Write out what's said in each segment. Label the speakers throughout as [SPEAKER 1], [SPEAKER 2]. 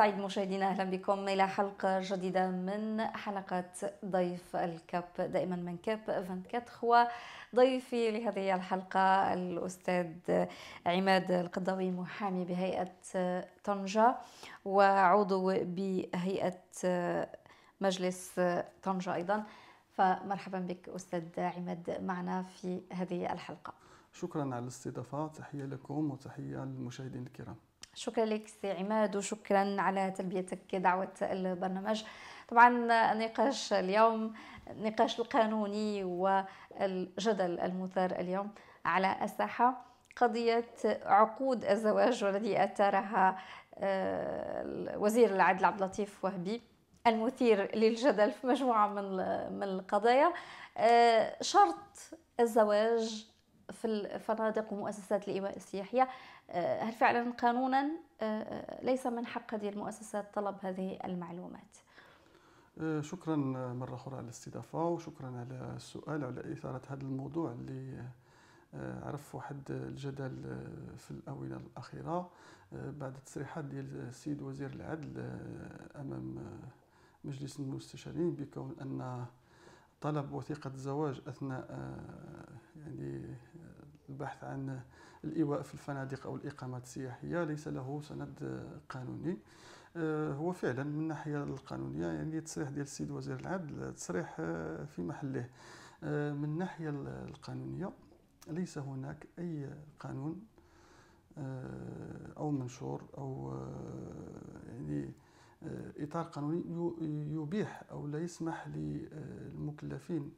[SPEAKER 1] سعيد مشاهدينا اهلا بكم الى حلقه جديده من حلقه ضيف الكاب دائما من كاب 24 وضيفي لهذه الحلقه الاستاذ عماد القضاوي محامي بهيئه طنجه وعضو بهيئه مجلس طنجه ايضا فمرحبا بك استاذ عماد معنا في هذه الحلقه
[SPEAKER 2] شكرا على الاستضافه تحيه لكم وتحيه للمشاهدين الكرام
[SPEAKER 1] شكرا لك سي عماد وشكرا على تلبيتك دعوة البرنامج طبعا نقاش اليوم نقاش القانوني والجدل المثار اليوم على الساحة قضية عقود الزواج والذي أثارها آه، وزير العدل عبد اللطيف وهبي المثير للجدل في مجموعة من من القضايا آه، شرط الزواج في الفنادق ومؤسسات الإيواء السياحية آه، هل فعلا قانونا آه، آه، ليس من حق هذه المؤسسة طلب هذه المعلومات
[SPEAKER 2] شكرا مرة أخرى على الاستضافة وشكرا على السؤال وعلى إثارة هذا الموضوع اللي عرف واحد الجدل في الآونة الأخيرة بعد التصريحات ديال السيد وزير العدل أمام مجلس المستشارين بكون أن طلب وثيقة الزواج أثناء يعني البحث عن الإيواء في الفنادق أو الإقامات السياحية ليس له سند قانوني آه، هو فعلا من الناحية القانونية يعني التصريح ديال السيد وزير العدل تصريح آه، في محله آه، من الناحية القانونية ليس هناك أي قانون أو منشور أو يعني إطار قانوني يبيح أو لا يسمح للمكلفين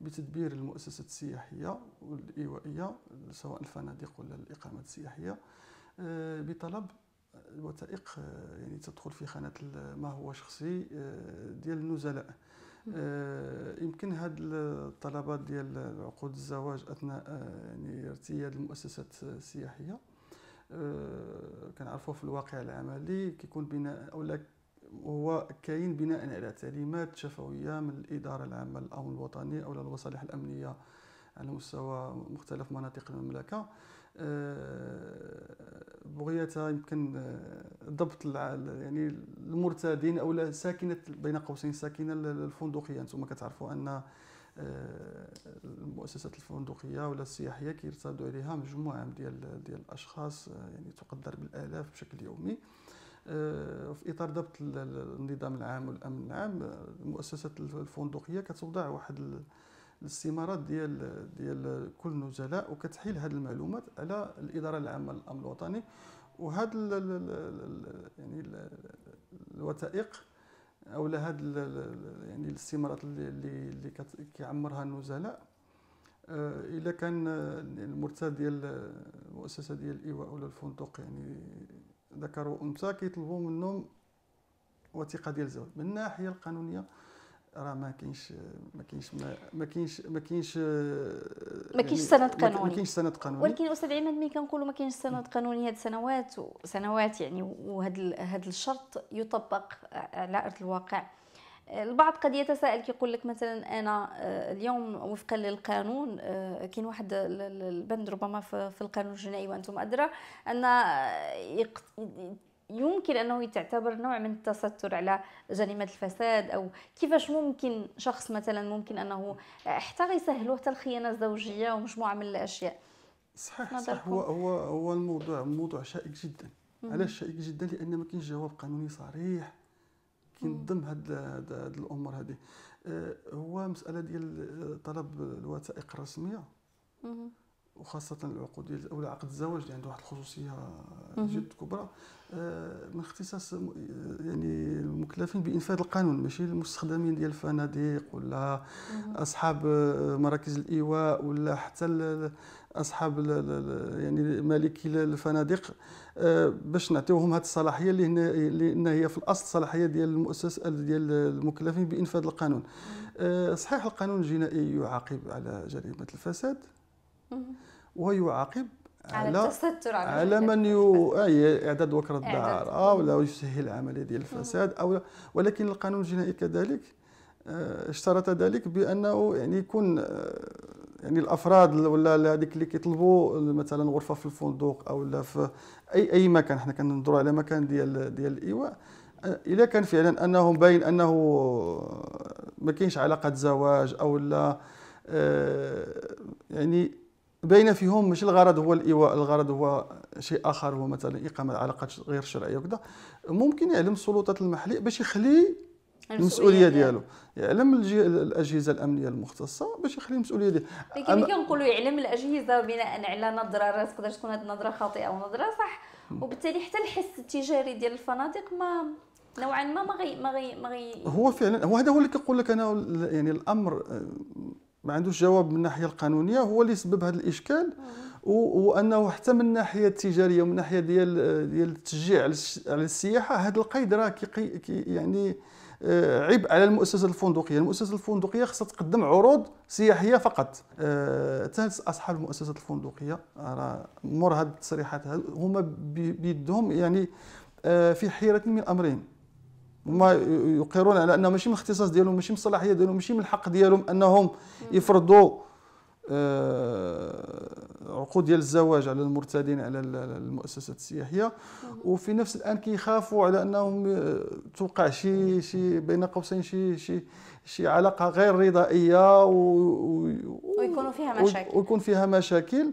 [SPEAKER 2] بتدبير المؤسسة السياحية والإيوائية سواء الفنادق ولا الإقامات السياحية آه، بطلب الوثائق آه، يعني تدخل في خانة ما هو شخصي آه، ديال النزلاء يمكن هاد الطلبات ديال عقود الزواج أثناء يعني ارتياد المؤسسات السياحية كنعرفوا في الواقع العملي كيكون بناء أو وهو كاين بناء على تعليمات شفويه من الاداره العامه للامن الوطني او للمصالح الامنيه على مستوى مختلف مناطق المملكه آه، بغيتها يمكن آه، ضبط يعني المرتدين او ساكنه بين قوسين ساكنه الفندقيه انتم كتعرفوا ان آه، المؤسسات الفندقيه ولا السياحيه كيرتادوا عليها مجموعه ديال ديال الاشخاص يعني تقدر بالالاف بشكل يومي آه، في اطار ضبط النظام العام والامن العام المؤسسات آه، الفندقيه كتوضع واحد الاستمارات ديال ديال كل نزلاء وكتحيل هذه المعلومات على الاداره العامه للامن الوطني وهاد يعني الوثائق او هاد يعني الاستمارات اللي اللي كيعمرها النزلاء آه، الا كان المرتاد ديال المؤسسه ديال الايواء ولا الفندق يعني ذكروا انثى كيطلبوا منهم وثيقه ديال الزواج من الناحيه القانونيه راه ما كاينش ما كاينش ما كاينش ما كاينش ما كاينش يعني سند قانوني ما كاينش سند قانوني ولكن
[SPEAKER 1] استاذ عماد ملي كنقولوا ما كاينش سند قانوني هاد سنوات وسنوات يعني وهذا هذا الشرط يطبق على ارض الواقع البعض قد يتساءل كيقول لك مثلا انا آه، اليوم وفقا للقانون آه، كاين واحد البند ربما في القانون الجنائي وانتم ادرى ان آه، يمكن انه تعتبر نوع من التستر على جريمه الفساد او كيفاش ممكن شخص مثلا ممكن انه حتى يسهلوا حتى الخيانه الزوجيه ومجموعه من الاشياء صحيح صح هو
[SPEAKER 2] هو هو الموضوع موضوع شائك جدا علاش شائك جدا لان ما كاينش جواب قانوني صريح كينظم هاد هاد الامور هذه آه، هو مساله ديال طلب الوثائق الرسميه وخاصة العقود أو عقد الزواج اللي عنده واحد الخصوصية جد كبرى آه، من اختصاص يعني المكلفين بإنفاذ القانون ماشي المستخدمين ديال الفنادق ولا أصحاب آه، مراكز الإيواء ولا حتى اصحاب يعني مالكي الفنادق آه، باش نعطيوهم هذه الصلاحيه اللي هنا لان هي في الاصل صلاحيه ديال المؤسسه ديال المكلفين بانفاذ القانون آه، صحيح القانون الجنائي يعاقب على جريمه الفساد ويعاقب على التستر على, على من يو اي اعداد وكره الدعاره او لا يسهل العمليه ديال الفساد او ولكن القانون الجنائي كذلك آه، اشترط ذلك بانه يعني يكون يعني الافراد ولا هذيك اللي كيطلبوا مثلا غرفه في الفندق او لا في اي اي مكان حنا كننظروا على مكان ديال ديال الايواء اذا أه، كان فعلا انه باين انه ما كاينش علاقه زواج او لا أه، يعني باين فيهم مش الغرض هو الايواء الغرض هو شيء اخر هو مثلا اقامه علاقات غير شرعيه وكذا ممكن يعلم السلطات المحليه باش يخلي
[SPEAKER 1] المسؤوليه ديالو
[SPEAKER 2] يعلم الاجهزه الامنيه المختصه باش يخلي المسؤوليه ديالو لكن كي
[SPEAKER 1] كنقولوا يعلم الاجهزه بناء على نظره تقدر تكون هذه النظره خاطئه ونظره صح وبالتالي حتى الحس التجاري ديال الفنادق ما نوعا ما ما غي ما غي ما غي
[SPEAKER 2] هو فعلا هو هذا هو اللي كنقول لك انا يعني الامر آه، ما عندوش جواب من الناحيه القانونيه هو اللي سبب هذا الاشكال وانه حتى من الناحيه التجاريه ومن الناحيه ديال آه، ديال التشجيع على السياحه هذا القيد راه كي يعني آه، عبء على المؤسسه الفندقيه المؤسسه الفندقيه خصها تقدم عروض سياحيه فقط ثالث آه، اصحاب المؤسسه الفندقيه راه مور هذه التصريحات هما بيدهم يعني آه، في حيره من امرين هما يقرون على انه ماشي من الاختصاص ديالهم ماشي من الصلاحيه ديالهم ماشي من الحق ديالهم انهم يفرضوا عقود ديال الزواج على المرتدين على المؤسسات السياحيه وفي نفس الان كيخافوا على انهم توقع شي شي بين قوسين شي شي شي علاقه غير رضائيه و...
[SPEAKER 1] ويكونوا فيها مشاكل
[SPEAKER 2] ويكون فيها مشاكل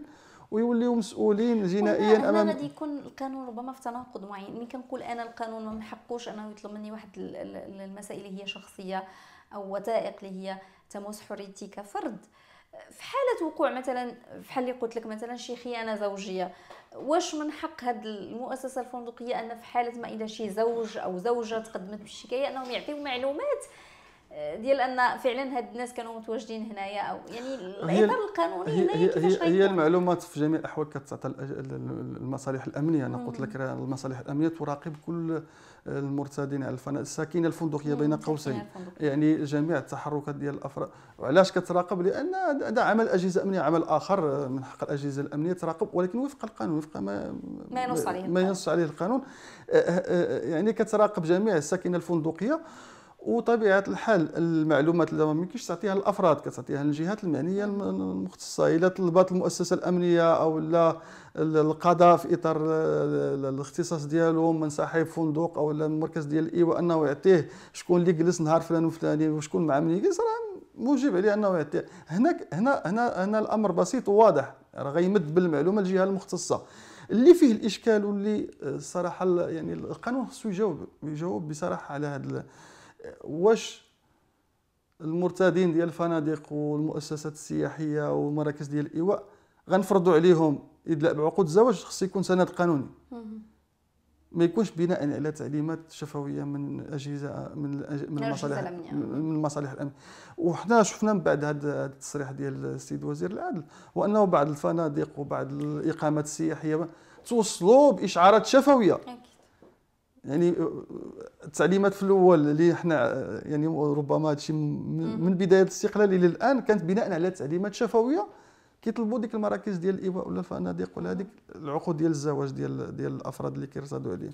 [SPEAKER 2] ويوليو مسؤولين جنائيا امام غادي
[SPEAKER 1] يكون القانون ربما في تناقض معين ملي كنقول انا القانون ما حقوش انه يطلب مني واحد المسائل اللي هي شخصيه او وثائق اللي هي تمس حريتي كفرد في حاله وقوع مثلا بحال اللي قلت لك مثلا شي خيانه زوجيه واش من حق هاد المؤسسه الفندقيه ان في حاله ما اذا شي زوج او زوجه تقدمت بالشكايه انهم يعطيو معلومات ديال ان فعلا هاد الناس كانوا متواجدين هنايا او يعني الاطار القانوني هي
[SPEAKER 2] هي, هي, هي المعلومات في جميع الاحوال كتعطى المصالح الامنيه انا قلت لك راه المصالح الامنيه تراقب كل المرتدين على الفنادق الساكنه الفندقيه بين قوسين يعني جميع التحركات ديال الافراد وعلاش كتراقب لان هذا عمل اجهزه امنيه عمل اخر من حق الاجهزه الامنيه تراقب ولكن وفق القانون وفق ما ما ينص عليه ما ينص عليه القانون أه، أه، أه، يعني كتراقب جميع الساكنه الفندقيه وطبيعه الحال المعلومات اللي ما يمكنش تعطيها للافراد كتعطيها للجهات المعنيه المختصه الا طلبات المؤسسه الامنيه او لا القضاء في اطار الاختصاص ديالو من صاحب فندق او المركز ديال الايواء انه يعطيه شكون اللي جلس نهار فلان وفلاني وشكون مع من يجلس راه موجب عليه انه يعطيه هناك هنا هنا هنا الامر بسيط وواضح راه غيمد بالمعلومه الجهه المختصه اللي فيه الاشكال واللي الصراحه يعني القانون خصو يجاوب يجاوب بصراحه على هذا واش المرتادين ديال الفنادق والمؤسسات السياحيه والمراكز ديال الايواء غنفرضوا عليهم ادلاء بعقود الزواج خص يكون سند قانوني ما يكونش بناء على تعليمات شفويه من اجهزه من من المصالح من المصالح الامنيه وحنا شفنا من بعد هذا التصريح ديال السيد وزير العدل وانه بعض الفنادق وبعض الاقامات السياحيه توصلوا باشعارات شفويه أيوة. يعني أه، التعليمات في الاول اللي حنا أه، يعني ربما هادشي من بدايه الاستقلال الى الان كانت بناء على تعليمات شفويه كيطلبوا ديك المراكز ديال الايواء ولا الفنادق ولا هذيك العقود ديال الزواج ديال ديال الافراد اللي كيرصدوا عليهم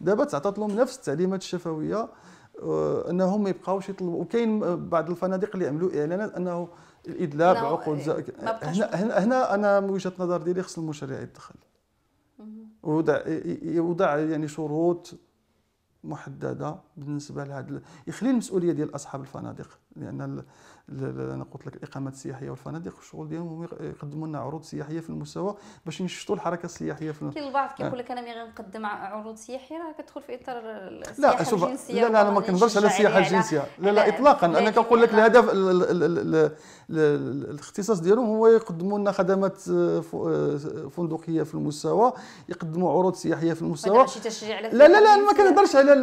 [SPEAKER 2] دابا تعطات لهم نفس التعليمات الشفويه أه، انهم ما يبقاوش يطلبوا وكاين بعض الفنادق اللي عملوا اعلانات انه الادلاء بعقود إيه، هنا, هنا هنا انا من وجهه نظر ديالي خص المشرع يتدخل ويوضع يعني شروط محدده بالنسبه لهذا يخلي المسؤوليه ديال اصحاب الفنادق لان انا قلت لك الاقامات السياحيه والفنادق الشغل ديالهم يقدموا لنا عروض سياحيه في المستوى باش ينشطوا الحركه السياحيه في كاين البعض كيقول
[SPEAKER 1] آه. لك انا ملي غنقدم عروض سياحيه راه كتدخل في اطار السياحه لا الجنسيه لا لا انا ما كنهضرش على السياحه الجنسيه لا لا اطلاقا
[SPEAKER 2] انا كنقول لك الهدف الاختصاص ديالهم هو يقدموا لنا خدمات آه، آه، فندقيه في المستوى يقدموا عروض سياحيه في المستوى
[SPEAKER 1] لا لا لا انا ما كنهضرش
[SPEAKER 2] على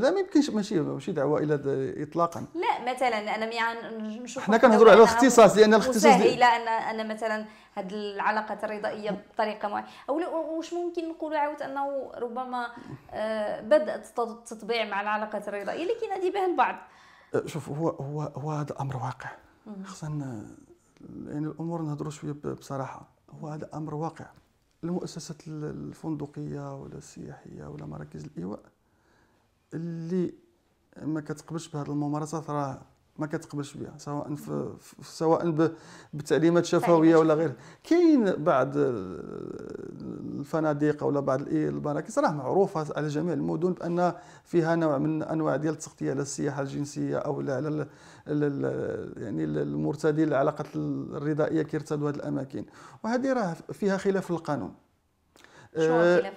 [SPEAKER 2] لا ما يمكنش ماشي ماشي دعوه الى اطلاقا
[SPEAKER 1] لا مثلا انا يعني نشوف حنا كنهضروا على الاختصاص لان الاختصاص سهله ان انا مثلا هذه العلاقات الرضائيه بطريقه معينه او واش ممكن نقولوا عاوت انه ربما آه، بدا التطبيع مع العلاقات الرضائيه اللي كينادي به البعض
[SPEAKER 2] أه، شوف هو هو هو هذا الامر واقع خصنا يعني الامور نهضروا شويه بصراحه هو هذا امر واقع المؤسسات الفندقيه ولا السياحيه ولا مراكز الايواء اللي ما كتقبلش بهذه الممارسات راه ما كتقبلش بها سواء في سواء بتعليمات شفويه ولا غير كاين بعض الفنادق ولا بعض المراكز راه معروفه على جميع المدن بان فيها نوع من انواع ديال التغطيه على السياحه الجنسيه او على يعني المرتدي العلاقات الرضائيه كيرتدوا هذه الاماكن وهذه راه فيها خلاف القانون شو خلاف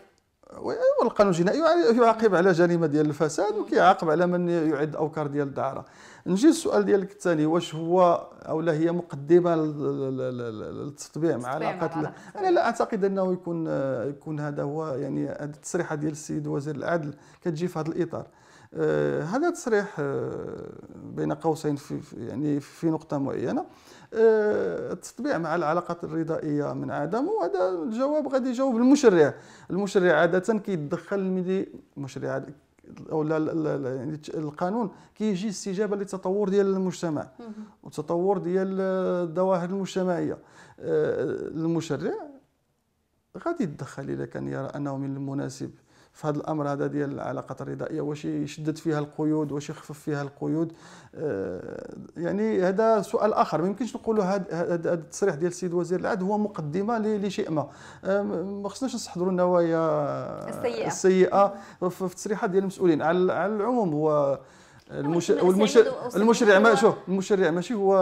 [SPEAKER 2] والقانون الجنائي يعاقب على جريمه ديال الفساد وكيعاقب على من يعد اوكار ديال الدعاره نجي السؤال ديالك الثاني واش هو او لا هي مقدمه للتطبيع مع علاقه انا لا اعتقد انه يكون يكون هذا هو يعني هذه التصريحه ديال السيد وزير العدل كتجي في هذا الاطار آه، هذا تصريح آه، بين قوسين في يعني في نقطه معينه آه، التطبيع مع العلاقات الرضائيه من عدمه وهذا الجواب غادي يجاوب المشرع المشرع عاده كيتدخل ملي المشرع او لا يعني القانون كيجي استجابه للتطور ديال المجتمع والتطور ديال الظواهر المجتمعيه آه، المشرع غادي يتدخل اذا كان يرى انه من المناسب في هذا الامر هذا ديال العلاقات الرضائيه واش يشدد فيها القيود واش يخفف فيها القيود آه، يعني هذا سؤال اخر ما يمكنش نقولوا هذا التصريح ديال السيد وزير العدل هو مقدمه لشيء ما آه، ما خصناش نستحضروا النوايا السيئه السيئه في التصريحات ديال المسؤولين على العموم هو المش... والمش... المشرع ما شوف المشرع ماشي هو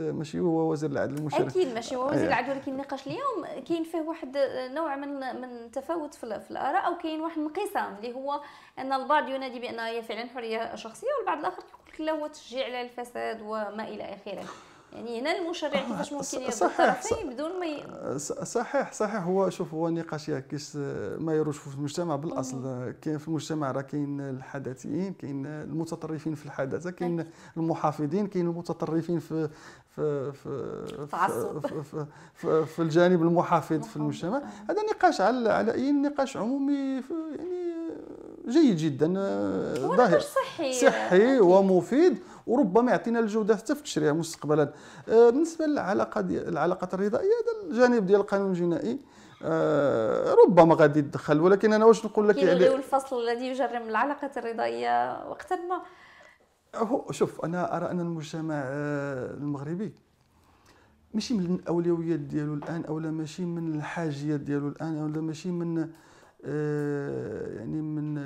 [SPEAKER 2] ماشي هو وزير العدل المشرع اكيد
[SPEAKER 1] ماشي هو وزير أيوة. العدل ولكن النقاش اليوم كاين فيه واحد نوع من من تفاوت في, في الاراء او كاين واحد انقسام اللي هو ان البعض ينادي بان هي فعلا حريه شخصيه والبعض الاخر يقول لك لا هو تشجيع على الفساد وما الى اخره يعني هنا المشرع كيفاش ممكن يربط بدون ما
[SPEAKER 2] صحيح صحيح هو شوف هو نقاش يعكس ما يروج في المجتمع بالاصل كاين في المجتمع راه كاين الحداثيين كاين المتطرفين في الحداثه كاين المحافظين كاين المتطرفين في في في في, في, في, في الجانب المحافظ في المجتمع هذا نقاش على على اي نقاش عمومي يعني جيد جدا ظاهر صحي صحي ومفيد وربما يعطينا الجوده حتى في التشريع مستقبلا آه، بالنسبه للعلاقه العلاقات الرضائيه هذا الجانب ديال القانون الجنائي آه، ربما غادي يتدخل ولكن انا واش نقول لك يعني
[SPEAKER 1] الفصل الذي يجرم العلاقه الرضائيه وقتا ما
[SPEAKER 2] هو شوف انا ارى ان المجتمع آه، المغربي ماشي من الاولويات ديالو الان او لا ماشي من الحاجيات ديالو الان او لا ماشي من آه، يعني من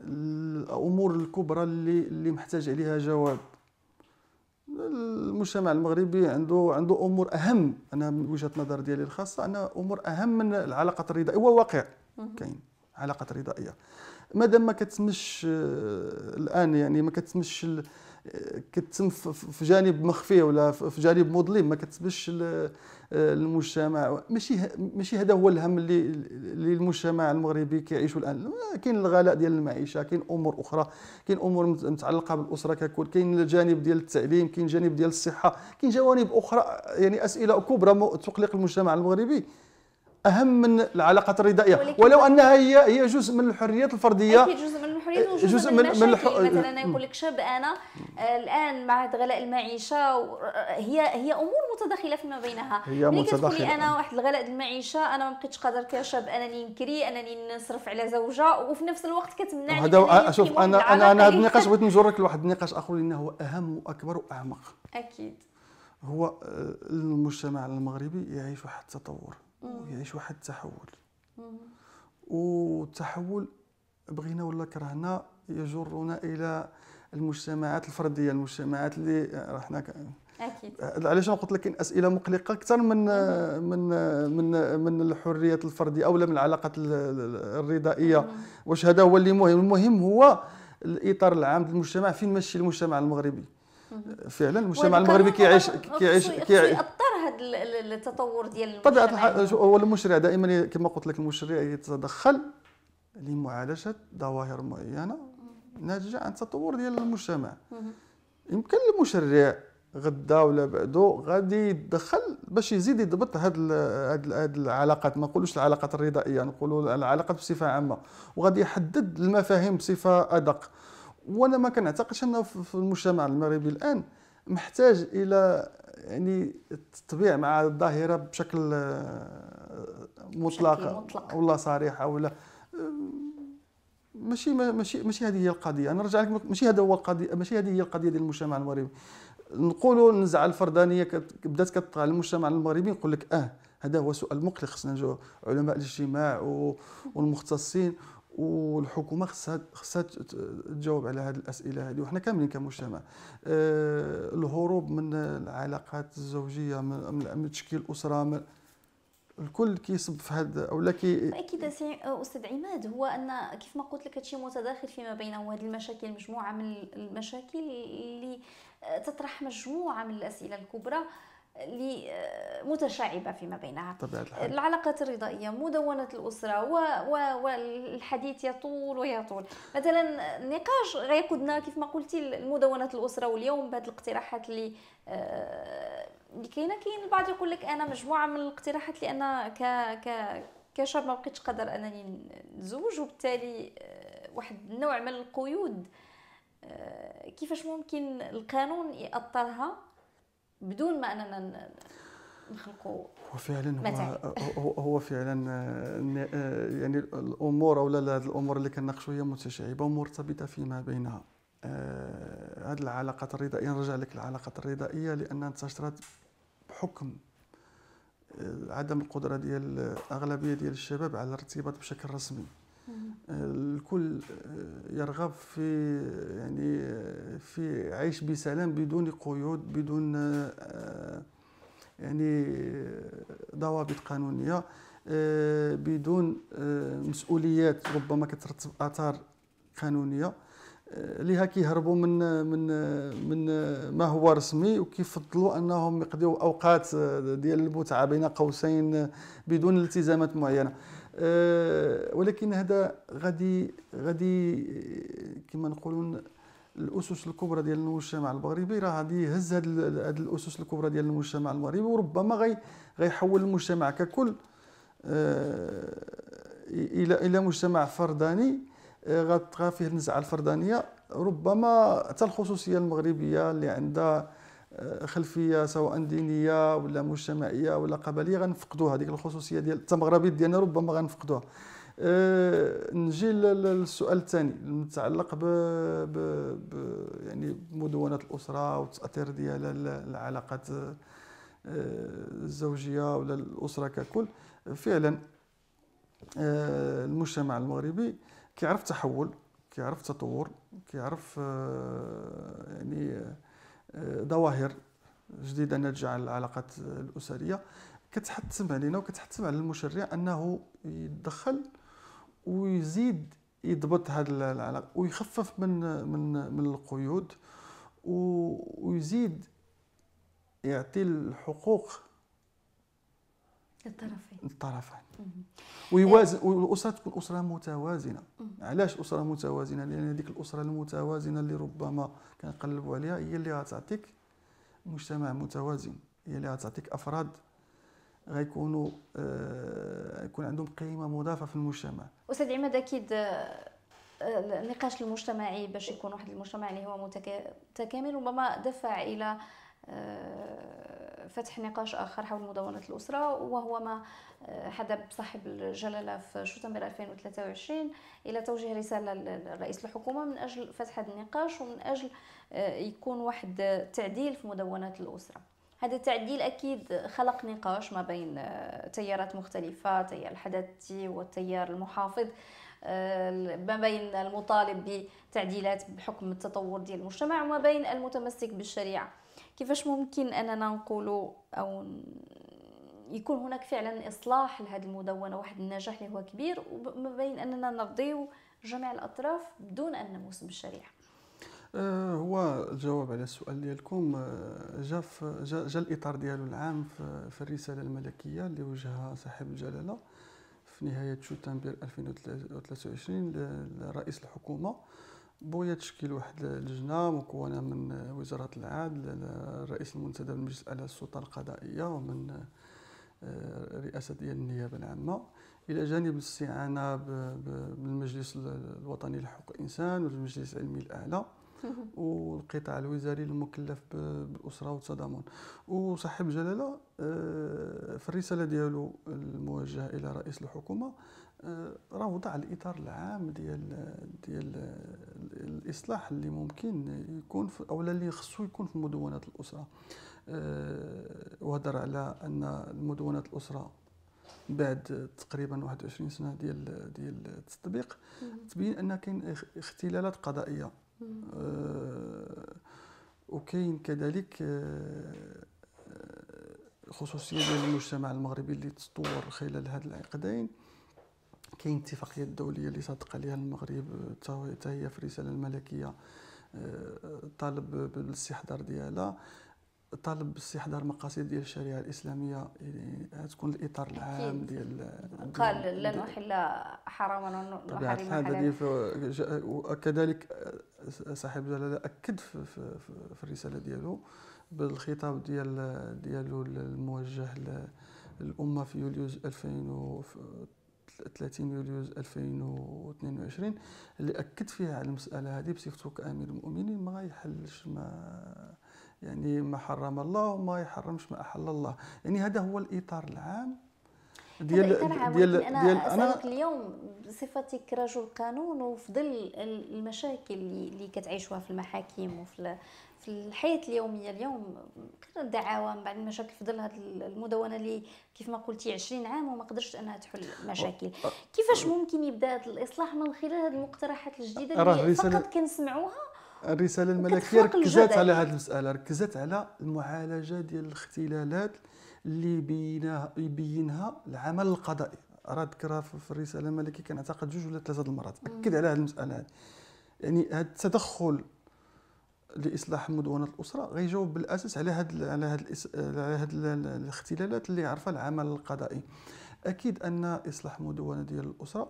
[SPEAKER 2] الامور الكبرى اللي اللي محتاج عليها جواب المجتمع المغربي عنده عنده امور اهم انا من وجهه نظر ديالي الخاصه ان امور اهم من العلاقات الرضائيه هو واقع كاين علاقات رضائيه مادام ما كتمش آه، الان يعني ما كتمش آه، كتم في جانب مخفي ولا في جانب مظلم ما كتمش آه، المجتمع ماشي ماشي هذا هو الهم اللي للمجتمع المجتمع المغربي كيعيشوا الان كاين الغلاء ديال المعيشه كاين امور اخرى كاين امور متعلقه بالاسره ككل كاين الجانب ديال التعليم كاين جانب ديال الصحه كاين جوانب اخرى يعني اسئله كبرى تقلق المجتمع المغربي اهم من العلاقات الردائيه ولو انها هي هي جزء من الحريات الفرديه
[SPEAKER 1] الحريه أه، وجزء, جزء من, من الح... مثلا يقول لك شاب انا آه، الان مع غلاء المعيشه آه، هي هي امور متداخله فيما بينها هي متداخله انا واحد الغلاء المعيشه انا ما بقيتش قادر كشاب انني نكري انني نصرف على زوجه وفي نفس الوقت كتمنعني هذا شوف انا انا انا هذا النقاش
[SPEAKER 2] بغيت نجرك لواحد النقاش اخر لانه هو اهم واكبر واعمق اكيد هو المجتمع المغربي يعيش واحد التطور ويعيش واحد التحول والتحول بغينا ولا كرهنا يجرنا الى المجتمعات الفرديه المجتمعات اللي رحنا ك... اكيد علاش قلت لك اسئله مقلقه اكثر من من من من الحريه الفرديه او من العلاقات الرضائيه واش هذا هو اللي مهم المهم هو الاطار العام للمجتمع فين ماشي المجتمع المغربي فعلا المجتمع المغربي كيعيش كيعيش كيعيش
[SPEAKER 1] هذا التطور ديال بطبيعه
[SPEAKER 2] الحال هو المشرع دائما كما قلت لك المشرع يتدخل لمعالجه ظواهر معينه ناتجه عن تطور ديال المجتمع يمكن المشرع غدا ولا بعدو غادي يدخل باش يزيد يضبط هاد هاد العلاقات ما نقولوش العلاقات الرضائيه نقولوا العلاقات بصفه عامه وغادي يحدد المفاهيم بصفه ادق وانا ما كنعتقدش انه في المجتمع المغربي الان محتاج الى يعني التطبيع مع الظاهره بشكل آه، مطلق, مطلق. ولا صريحه ولا ماشي ماشي ماشي هذه هي القضيه انا نرجع لك ماشي هذا هو القضيه ماشي هذه هي القضيه ديال المجتمع المغربي نقولوا النزعه الفردانيه كت... بدات كتطغى على المجتمع المغربي نقول لك اه هذا هو سؤال مقلق خصنا علماء الاجتماع و... والمختصين والحكومه خصها خصها تجاوب على هذه الاسئله هذه وحنا كاملين كمجتمع أه الهروب من العلاقات الزوجيه من, من تشكيل اسره من الكل كيصب في هذا او لا كي اكيد
[SPEAKER 1] استاذ عماد هو ان كيف ما قلت لك هادشي متداخل فيما بينه وهذه المشاكل مجموعه من المشاكل اللي آه، تطرح مجموعه من الاسئله الكبرى اللي آه، متشعبه فيما بينها العلاقات الرضائيه مدونه الاسره و... و... والحديث يطول ويطول مثلا النقاش غيقودنا كيف ما قلتي مدونه الاسره واليوم بهذه الاقتراحات اللي آه، كاينه كاين البعض يقول لك انا مجموعه من الاقتراحات اللي انا ك ك كشاب ما بقيتش قادر انني نتزوج وبالتالي آه، واحد النوع من القيود آه، كيفاش ممكن القانون ياثرها بدون ما اننا نخلقوا
[SPEAKER 2] هو فعلا هو, هو, فعلا آه، يعني الامور او لا الامور اللي كنناقشوا هي متشعبه ومرتبطه فيما بينها هذه العلاقات الرضائيه نرجع لك العلاقات الرضائيه لان انتشرت حكم آه، عدم القدره ديال الاغلبيه ديال الشباب على الارتباط بشكل رسمي آه، الكل آه، يرغب في يعني في عيش بسلام بدون قيود بدون يعني ضوابط قانونيه بدون مسؤوليات ربما كترتب اثار قانونيه ليها كيهربوا من من من ما هو رسمي وكيفضلوا انهم يقضيوا اوقات آه، ديال المتعه بين قوسين بدون التزامات معينه آه، ولكن هذا غادي غادي كما نقولون الاسس الكبرى ديال المجتمع المغربي راه غادي يهز هذه الاسس الكبرى ديال المجتمع المغربي وربما غي غيحول المجتمع ككل آه، الى الى مجتمع فرداني آه، غتبقى فيه النزعه الفردانيه ربما حتى الخصوصيه المغربيه اللي عندها آه، خلفيه سواء دينيه ولا مجتمعيه ولا قبليه غنفقدوها هذيك الخصوصيه ديال التمغربيه ديالنا ربما غنفقدوها آه، نجي للسؤال الثاني المتعلق ب... يعني مدونات الاسره والتاثير ديالها العلاقات الزوجيه ولا الاسره ككل فعلا المجتمع المغربي كيعرف تحول كيعرف تطور كيعرف آه، يعني آه، ظواهر جديده ناتجه على العلاقات الاسريه كتحتم علينا وكتحتم على المشرع انه يدخل ويزيد يضبط هذه العلاقه ويخفف من من من القيود ويزيد يعطي الحقوق للطرفين الطرفين ويوازن والاسره تكون اسره متوازنه علاش اسره متوازنه لان هذيك الاسره المتوازنه اللي ربما كنقلبوا عليها هي اللي غتعطيك مجتمع متوازن هي اللي غتعطيك افراد غيكونوا آه يكون عندهم قيمه مضافه في المجتمع
[SPEAKER 1] استاذ عماد اكيد آه، آه، النقاش المجتمعي باش يكون واحد المجتمع اللي هو متكامل ربما دفع الى آه، فتح نقاش آخر حول مدونة الأسرة وهو ما آه، حدب بصاحب الجلالة في شتنبر 2023 إلى توجيه رسالة لرئيس الحكومة من أجل فتح هذا النقاش ومن أجل آه، يكون واحد تعديل في مدونة الأسرة هذا التعديل اكيد خلق نقاش ما بين آه، تيارات مختلفه تيار الحدثي والتيار المحافظ ما بين المطالب بتعديلات بحكم التطور ديال المجتمع وما بين المتمسك بالشريعه كيفاش ممكن اننا نقولوا او يكون هناك فعلا اصلاح لهذه المدونه واحد النجاح اللي هو كبير وما بين اننا نرضيو جميع الاطراف بدون ان نموس بالشريعه
[SPEAKER 2] أه، هو الجواب على السؤال ديالكم أه، جا جا, جا الاطار ديالو العام في, في الرساله الملكيه اللي وجهها صاحب الجلاله في نهايه شتنبر 2023 لرئيس الحكومه بغيت تشكيل واحد اللجنة مكونة من وزارة العدل الرئيس المنتدى المجلس الأعلى للسلطة القضائية ومن آه، رئاسة ديال النيابة العامة إلى جانب الاستعانة بالمجلس الوطني لحقوق الإنسان والمجلس العلمي الأعلى والقطاع الوزاري المكلف بالأسرة والتضامن وصاحب جلالة آه، في الرسالة ديالو الموجهة إلى رئيس الحكومة آه، راه وضع الاطار العام ديال ديال الاصلاح اللي ممكن يكون في او اللي خصو يكون في مدونات الاسره آه، وهضر على ان مدونات الاسره بعد تقريبا 21 سنه ديال ديال التطبيق تبين ان كاين اختلالات قضائيه آه، وكاين كذلك خصوصيه ديال المجتمع المغربي اللي تطور خلال هذه العقدين كاين اتفاقية دوليه اللي صادق عليها المغرب حتى هي في الرساله الملكيه آه، طالب بالاستحضار ديالها طالب باستحضار مقاصد ديال الشريعه الاسلاميه يعني تكون الاطار العام ديال قال
[SPEAKER 1] لن احل حراما ونحرم حلالا
[SPEAKER 2] وكذلك آه، صاحب الجلالة اكد في, في, في الرساله ديالو بالخطاب ديال ديالو الموجه للامه في يوليو 2000 30 يوليوز 2022 اللي اكد فيها على المساله هذه بصفته كامير المؤمنين ما يحلش ما يعني ما حرم الله وما يحرمش ما احل الله يعني هذا هو الاطار العام ديال ديال ديال انا ديال أنا
[SPEAKER 1] اليوم بصفتك رجل قانون وفي ظل المشاكل اللي كتعيشوها في المحاكم وفي في الحياه اليوميه اليوم كثر الدعاوى من بعد المشاكل في ظل هذه المدونه اللي كيف ما قلتي 20 عام وما قدرتش انها تحل المشاكل كيفاش ممكن يبدا هذا الاصلاح من خلال هذه المقترحات الجديده اللي فقط كنسمعوها
[SPEAKER 2] الرساله الملكيه ركزت على هذه المساله ركزت على المعالجه ديال الاختلالات اللي بينها يبينها العمل القضائي راه ذكرها في الرساله الملكيه كنعتقد جوج ولا ثلاثه المرات اكد على هذه المساله هذه يعني هذا التدخل لاصلاح مدونه الاسره غيجاوب بالاساس على هاد على هاد على هاد الاختلالات اللي عرفها العمل القضائي اكيد ان اصلاح مدونه ديال الاسره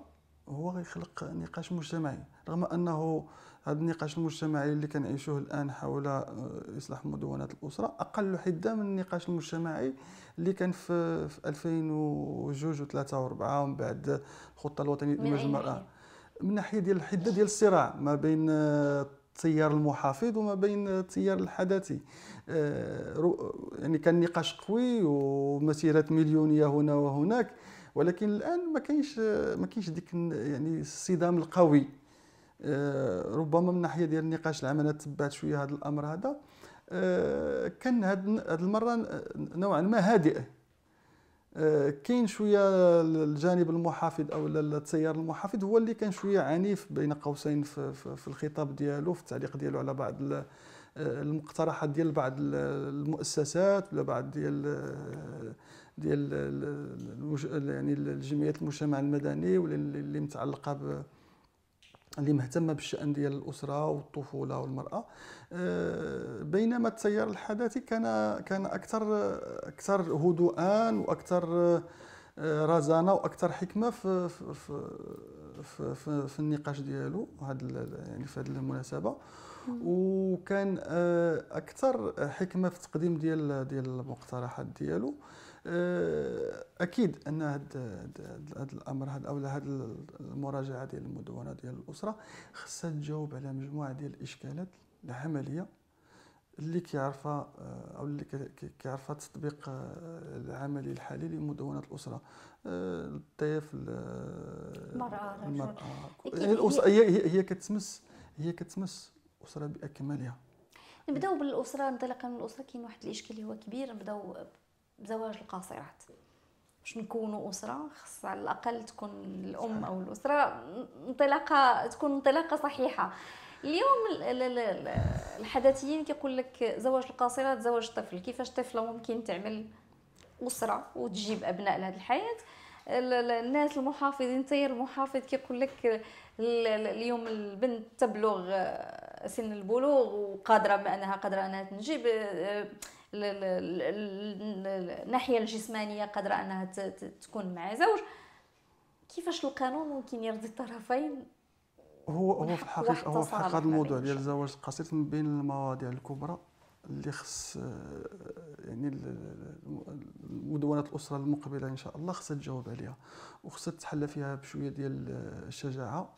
[SPEAKER 2] هو غيخلق نقاش مجتمعي رغم انه هذا النقاش المجتمعي اللي كنعيشوه الان حول آه، اصلاح مدونه الاسره اقل حده من النقاش المجتمعي اللي كان في, 2002 و3 و4 ومن بعد الخطه الوطنيه للمجمع المراه من ناحيه ديال الحده ديال الصراع ما بين آه، التيار المحافظ وما بين التيار الحداثي آه، يعني كان نقاش قوي ومسيرات مليونيه هنا وهناك ولكن الان ما كاينش ما كاينش ديك يعني الصدام القوي آه، ربما من ناحيه ديال النقاش العام انا تبعت شويه هذا الامر هذا آه، كان هذه المره نوعا ما هادئ آه، كاين شويه الجانب المحافظ او التيار المحافظ هو اللي كان شويه عنيف بين قوسين في, في, في الخطاب ديالو في التعليق ديالو على بعض آه، المقترحات ديال بعض المؤسسات ولا بعض ديال آه، ديال يعني الجمعيات المجتمع المدني ولا اللي متعلقه ب اللي مهتمه بالشان ديال الاسره والطفوله والمراه آه، بينما التيار الحداثي كان كان اكثر اكثر هدوءا واكثر آه، رزانه واكثر حكمه في في في, في, النقاش ديالو هذا يعني في هذه المناسبه وكان آه، اكثر حكمه في التقديم ديال ديال المقترحات ديالو اكيد ان هذا الامر هذا او هذه المراجعه ديال المدونه ديال الاسره خصها تجاوب على مجموعه ديال الاشكالات العمليه اللي كيعرفها آه، او اللي كيعرفها التطبيق آه، العملي الحالي لمدونه الاسره آه، الضيف المراه إيه، هي هي هي كتمس هي كتمس الاسره باكملها
[SPEAKER 1] نبداو بالاسره انطلاقا من الاسره كاين واحد الاشكال اللي هو كبير نبداو بزواج القاصرات باش نكونوا اسره خص على الاقل تكون الام او الاسره انطلاقه تكون انطلاقه صحيحه اليوم الحداثيين كيقول لك زواج القاصره تزوج الطفل كيفاش طفله ممكن تعمل اسره وتجيب ابناء لهذه الحياه الناس المحافظين حتى المحافظ كيقول لك اليوم البنت تبلغ سن البلوغ وقادره بانها قادره انها تجيب آه، الناحيه الجسمانيه قادره انها تكون مع زوج كيفاش القانون ممكن يرضي الطرفين
[SPEAKER 2] هو هو في الحقيقه هو في الحقيقه هذا الموضوع ديال الزواج القصير من بين المواضيع الكبرى اللي خص يعني مدونات الاسره المقبله ان شاء الله خصها تجاوب عليها وخصها تتحلى فيها بشويه ديال الشجاعه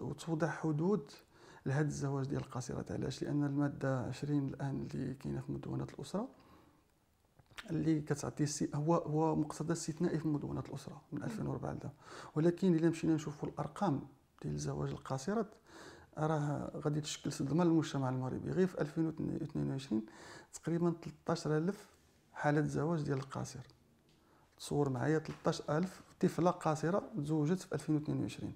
[SPEAKER 2] وتوضع حدود لهذا الزواج ديال القصيرات علاش لان الماده 20 الان اللي كاينه في مدونات الاسره اللي كتعطي هو هو مقتضى استثنائي في مدونات الاسره من 2004 لدابا ولكن الا مشينا نشوفوا الارقام ديال الزواج القاصرات راه غادي تشكل صدمه للمجتمع المغربي غير في 2022 تقريبا 13000 حاله زواج ديال القاصر تصور معايا 13000 طفله قاصره تزوجت في 2022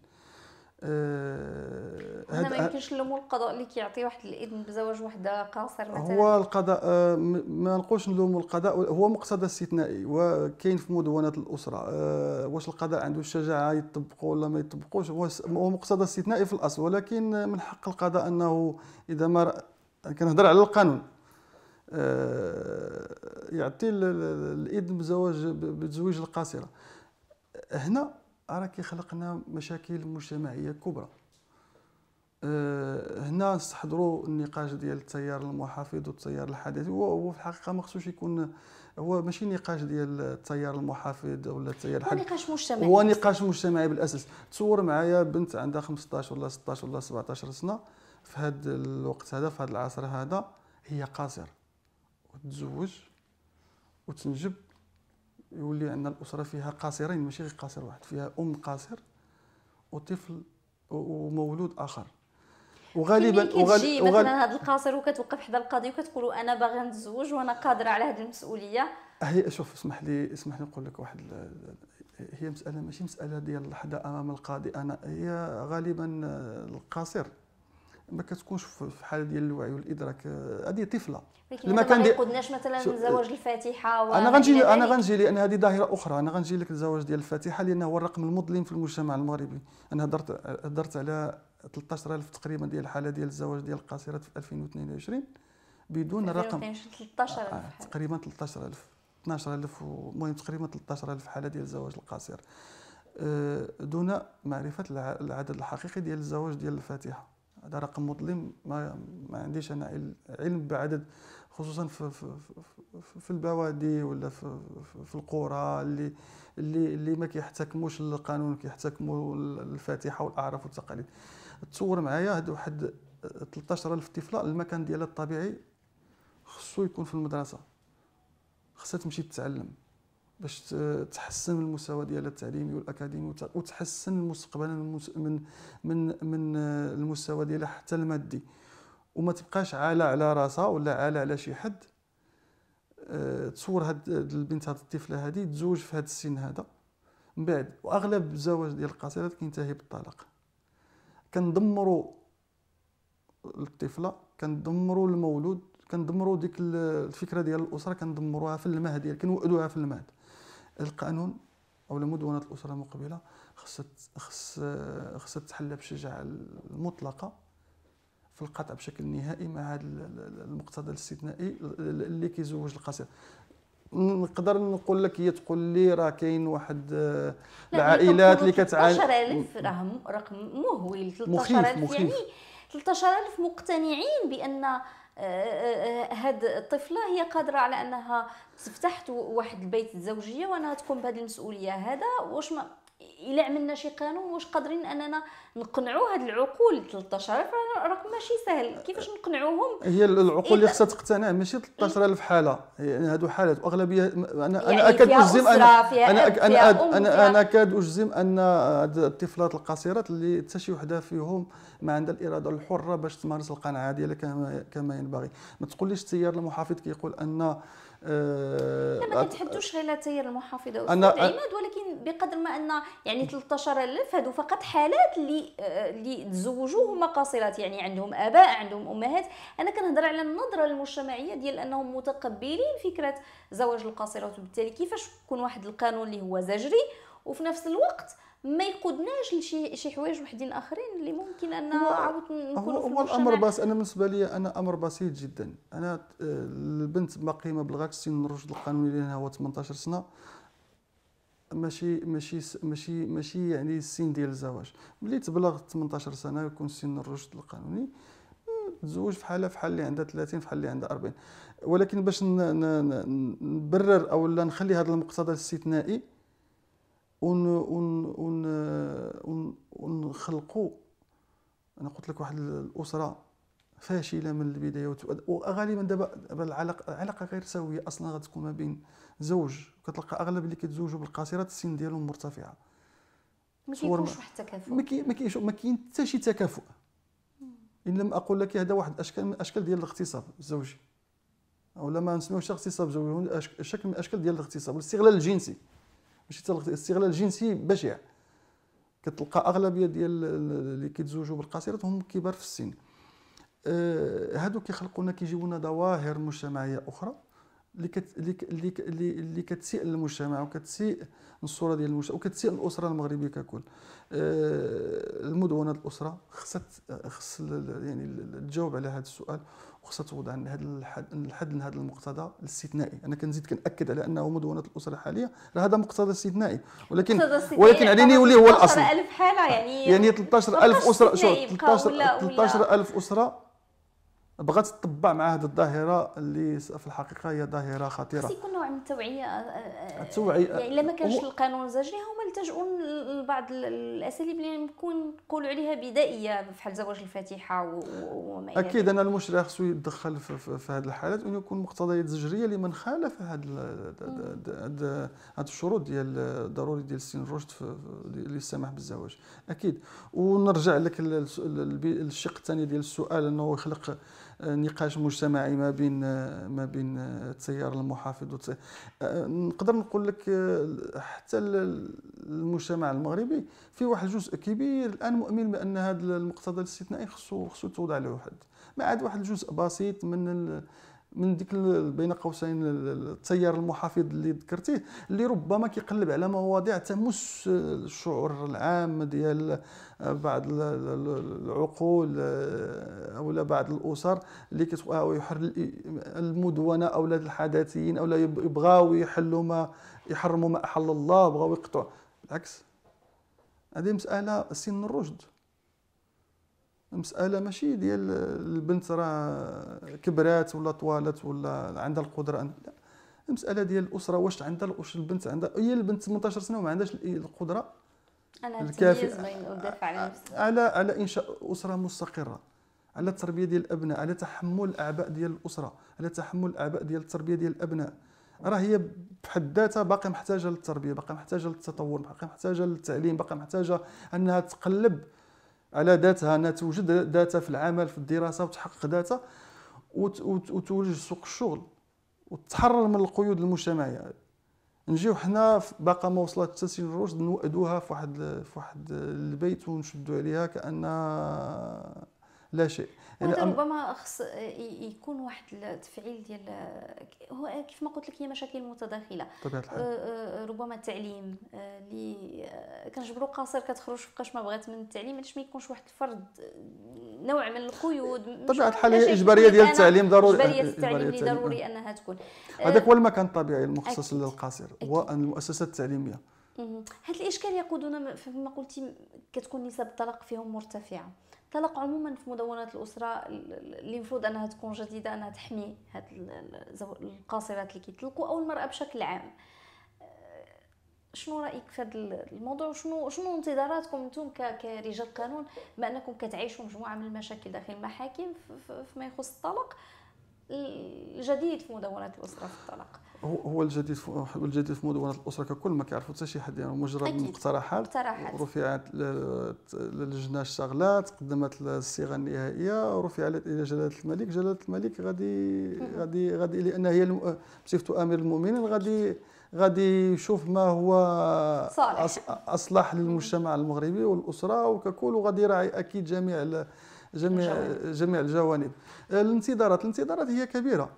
[SPEAKER 2] آه هنا ما يمكنش
[SPEAKER 1] نلوموا القضاء اللي كيعطي واحد الاذن بزواج وحده قاصر مثلا هو
[SPEAKER 2] القضاء آه ما نقولش نلوموا القضاء هو مقتضى استثنائي وكاين في مدونات الاسره آه واش القضاء عنده الشجاعه يطبقه ولا ما يطبقوش هو مقتضى استثنائي في الاصل ولكن من حق القضاء انه اذا ما كنهضر على القانون آه، يعطي الاذن بزواج بتزويج القاصره هنا كيخلق لنا مشاكل مجتمعيه كبرى أه هنا نستحضروا النقاش ديال التيار المحافظ والتيار الحداثي وهو في الحقيقه ما خصوش يكون هو ماشي نقاش ديال التيار المحافظ ولا التيار الحداثي هو نقاش مجتمعي هو نقاش مجتمعي بالاساس تصور معايا بنت عندها 15 ولا 16 ولا 17 سنه في هذا الوقت هذا في هذا العصر هذا هي قاصر وتتزوج وتنجب يولي عندنا الاسره فيها قاصرين ماشي غير قاصر واحد فيها ام قاصر وطفل ومولود اخر وغالبا وغالبا مثلا
[SPEAKER 1] هذا القاصر وكتوقف حدا القاضي وكتقولوا انا باغا نتزوج وانا قادره على هذه المسؤوليه
[SPEAKER 2] هي شوف اسمح لي اسمح لي نقول لك واحد هي مساله ماشي مساله ديال حدا امام القاضي انا هي غالبا القاصر ما كتكونش في حاله ديال الوعي والادراك آه، هذه طفله المكان كان يقودناش مثلا آه، زواج
[SPEAKER 1] الفاتحه و... انا غنجي انا يعني غنجي
[SPEAKER 2] لان هذه ظاهره اخرى انا غنجي لك الزواج ديال الفاتحه لانه هو الرقم المظلم في المجتمع المغربي انا هضرت هضرت على 13000 تقريبا ديال الحاله ديال الزواج ديال القاصرات في 2022 بدون رقم
[SPEAKER 1] 13000 آه
[SPEAKER 2] تقريبا 13000 12000 المهم تقريبا 13000 حاله ديال الزواج القاصر آه، دون معرفه العدد الحقيقي ديال الزواج ديال الفاتحه هذا رقم مظلم ما, ما عنديش انا علم بعدد خصوصا في, في, في, في البوادي ولا في, في, في القرى اللي اللي اللي ما كيحتكموش القانون كيحتكموا الفاتحه والاعراف والتقاليد تصور معايا هاد واحد 13000 طفله المكان ديالها الطبيعي خصو يكون في المدرسه خصها تمشي تتعلم باش تحسن المستوى ديالها التعليمي والاكاديمي وتحسن مستقبلا من من من المستوى ديالها حتى المادي وما تبقاش عالة على راسها ولا عالة على شي حد آه، تصور هاد البنت هاد الطفله هادي تزوج في هاد السن هذا من بعد واغلب الزواج ديال القاصرات كينتهي بالطلاق كندمروا الطفله كندمروا المولود كندمروا ديك الفكره ديال الاسره كندمروها في المهد يعني كنوئدوها في المهد القانون او مدونه الاسره المقبله خصها خص خصها تحل بشجاعه المطلقه في القطع بشكل نهائي مع هذا المقتضى الاستثنائي اللي كيزوج القصير نقدر نقول لك هي تقول لي راه كاين واحد آه، العائلات اللي كتعاني 13000
[SPEAKER 1] راه رقم مهول 13000 يعني 13000 مقتنعين بان هاد الطفله هي قادره على انها تفتح واحد البيت الزوجيه وانها تقوم بهذه المسؤوليه هذا واش ما الا عملنا شي قانون واش قادرين اننا نقنعوا هاد العقول 13 راه راك ماشي سهل كيفاش نقنعوهم هي العقول اللي خصها
[SPEAKER 2] تقتنع ماشي 13000 حاله يعني هادو حالات واغلبيه انا انا يعني اكاد اجزم انا انا انا انا, أنا اكاد اجزم ان هاد الطفلات القصيرات اللي حتى شي وحده فيهم ما عندها الاراده الحره باش تمارس القناعه ديالها كما كما ينبغي ما تقوليش التيار المحافظ كيقول كي ان آه، لا ما كنتحدوش
[SPEAKER 1] غير التيار المحافظ او العماد ولكن بقدر ما ان يعني 13000 هادو فقط حالات اللي اللي آه، تزوجوا هما قاصرات يعني عندهم اباء عندهم امهات انا كنهضر على النظره المجتمعيه ديال انهم متقبلين فكره زواج القاصرات وبالتالي كيفاش يكون واحد القانون اللي هو زجري وفي نفس الوقت ما يقودناش لشي شي حوايج وحدين اخرين اللي ممكن ان عاود نكونوا هو الامر بس
[SPEAKER 2] انا بالنسبه لي انا امر بسيط جدا انا آه، البنت ما قيمه بالغاك سن الرشد القانوني لانها هو 18 سنه ماشي ماشي ماشي ماشي يعني السن ديال الزواج ملي تبلغ 18 سنه يكون سن الرشد القانوني تزوج فحالها فحال اللي عندها 30 فحال اللي عندها 40 ولكن باش نبرر او لا نخلي هذا المقتضى الاستثنائي ون ون ون ون ونخلقوا انا قلت لك واحد الاسره فاشله من البدايه وغالبا دابا العلاقه علاقه غير سويه اصلا غتكون ما بين زوج كتلقى اغلب اللي كيتزوجوا بالقاصرات السن ديالهم مرتفعه
[SPEAKER 1] ما كيكونش واحد التكافؤ ما
[SPEAKER 2] كاين ما كاين حتى شي تكافؤ ان لم اقول لك هذا واحد اشكال من اشكال ديال الاغتصاب الزوجي او لما نسميوه شخص اغتصاب زوجي شكل من اشكال ديال الاغتصاب والاستغلال الجنسي ماشي تلقى استغلال جنسي بشع كتلقى اغلبيه ديال اللي كيتزوجوا بالقاصرات هم كبار في السن أه، هادو كيخلقونا لنا لنا ظواهر مجتمعيه اخرى اللي اللي اللي اللي كتسيء للمجتمع وكتسيء الصوره ديال المجتمع وكتسيء الاسره المغربيه ككل آه، المدونه الاسره خصها خص يعني تجاوب على هذا السؤال وخصها توضع هذا الحد لهذا المقتضى الاستثنائي انا كنزيد كناكد على انه مدونه الاسره الحاليه راه هذا مقتضى استثنائي ولكن ولكن يعني عليني يولي هو الاصل 13000
[SPEAKER 1] حاله يعني يعني 13000 اسره شوف 13000
[SPEAKER 2] اسره بغات تطبع مع هذه الظاهره اللي في الحقيقه هي ظاهره خطيره خص يكون
[SPEAKER 1] نوع من التوعيه
[SPEAKER 2] التوعيه آه، آه، آه، يعني الا ما كانش و...
[SPEAKER 1] القانون الزجري هما التجؤوا لبعض الاساليب اللي نكون نقولوا عليها بدائيه بحال زواج الفاتحه و... وما الى اكيد
[SPEAKER 2] انا المشرع خصو يتدخل في, في, في هذه الحالات وان يكون مقتضيات زجريه لمن خالف هذه هذه الشروط ديال ضروري ديال سن الرشد للسماح بالزواج اكيد ونرجع لك الشق الثاني ديال السؤال انه يخلق نقاش مجتمعي ما بين ما بين آه، التيار المحافظ آه، نقدر نقول لك آه، حتى المجتمع المغربي في واحد الجزء كبير الان مؤمن بان هذا المقتضى الاستثنائي خصو خصو توضع له حد ما عاد واحد الجزء بسيط من من ديك بين قوسين التيار المحافظ اللي ذكرتيه اللي ربما كيقلب على مواضيع تمس الشعور العام ديال آه، بعض العقول آه، او بعض الاسر اللي كتبقاو المدونه او الحداثيين او يبغاو يحلوا ما يحرموا ما احل الله بغاو يقطعوا العكس هذه مساله سن الرشد مساله ماشي ديال البنت راه كبرات ولا طوالت ولا عندها القدره أن... لا المساله ديال الاسره واش عندها واش البنت عندها هي البنت 18 سنه وما عندهاش القدره
[SPEAKER 3] الكافيه على, على
[SPEAKER 2] على انشاء اسره مستقره على التربيه ديال الابناء على تحمل الاعباء ديال الاسره على تحمل الاعباء ديال التربيه ديال الابناء راه هي بحد ذاتها باقي محتاجه للتربيه باقي محتاجه للتطور باقي محتاجه للتعليم باقي محتاجه انها تقلب على ذاتها انها توجد ذاتها في العمل في الدراسه وتحقق ذاتها وتولج سوق الشغل وتتحرر من القيود المجتمعيه نجيو حنا باقا ما وصلت سن الرشد نوأدوها في واحد في واحد البيت ونشدو عليها كانها لا شيء ربما
[SPEAKER 1] خص يكون واحد التفعيل ديال هو كيف ما قلت لك هي مشاكل متداخله طبيعه الحال أه، أه، ربما التعليم أه، اللي كنجبروا قاصر كتخرج فوقاش ما بغات من التعليم علاش ما يكونش واحد الفرد نوع من القيود طبيعه الحال هي اجباريه ديال التعليم ضروري اجباريه التعليم اللي ضروري انها تكون هذاك هو
[SPEAKER 2] المكان الطبيعي المخصص للقاصر والمؤسسات التعليميه
[SPEAKER 1] هذا الاشكال يقودنا فيما قلتي كتكون نسب الطلاق فيهم مرتفعه الطلاق عموما في مدونات الاسره اللي المفروض انها تكون جديده انها تحمي هاد القاصرات اللي كيطلقوا او المراه بشكل عام أه، شنو رايك في هذا الموضوع وشنو شنو انتظاراتكم انتم كرجال قانون بما انكم كتعيشوا مجموعه من المشاكل داخل المحاكم فيما يخص الطلاق الجديد في مدونات الاسره في الطلاق
[SPEAKER 2] هو هو الجديد هو الجديد في مدونه الاسره ككل ما كيعرفوا حتى شي حد يعني مجرد مقترحات رفعت للجنه الشغلات قدمت الصيغه النهائيه رفعت الى جلاله الملك جلاله الملك غادي غادي غادي لان هي بصفته امير المؤمنين غادي غادي يشوف ما هو صالح اصلح للمجتمع المغربي والاسره وككل وغادي يراعي اكيد جميع جميع جميع الجوانب الانتظارات الانتظارات هي كبيره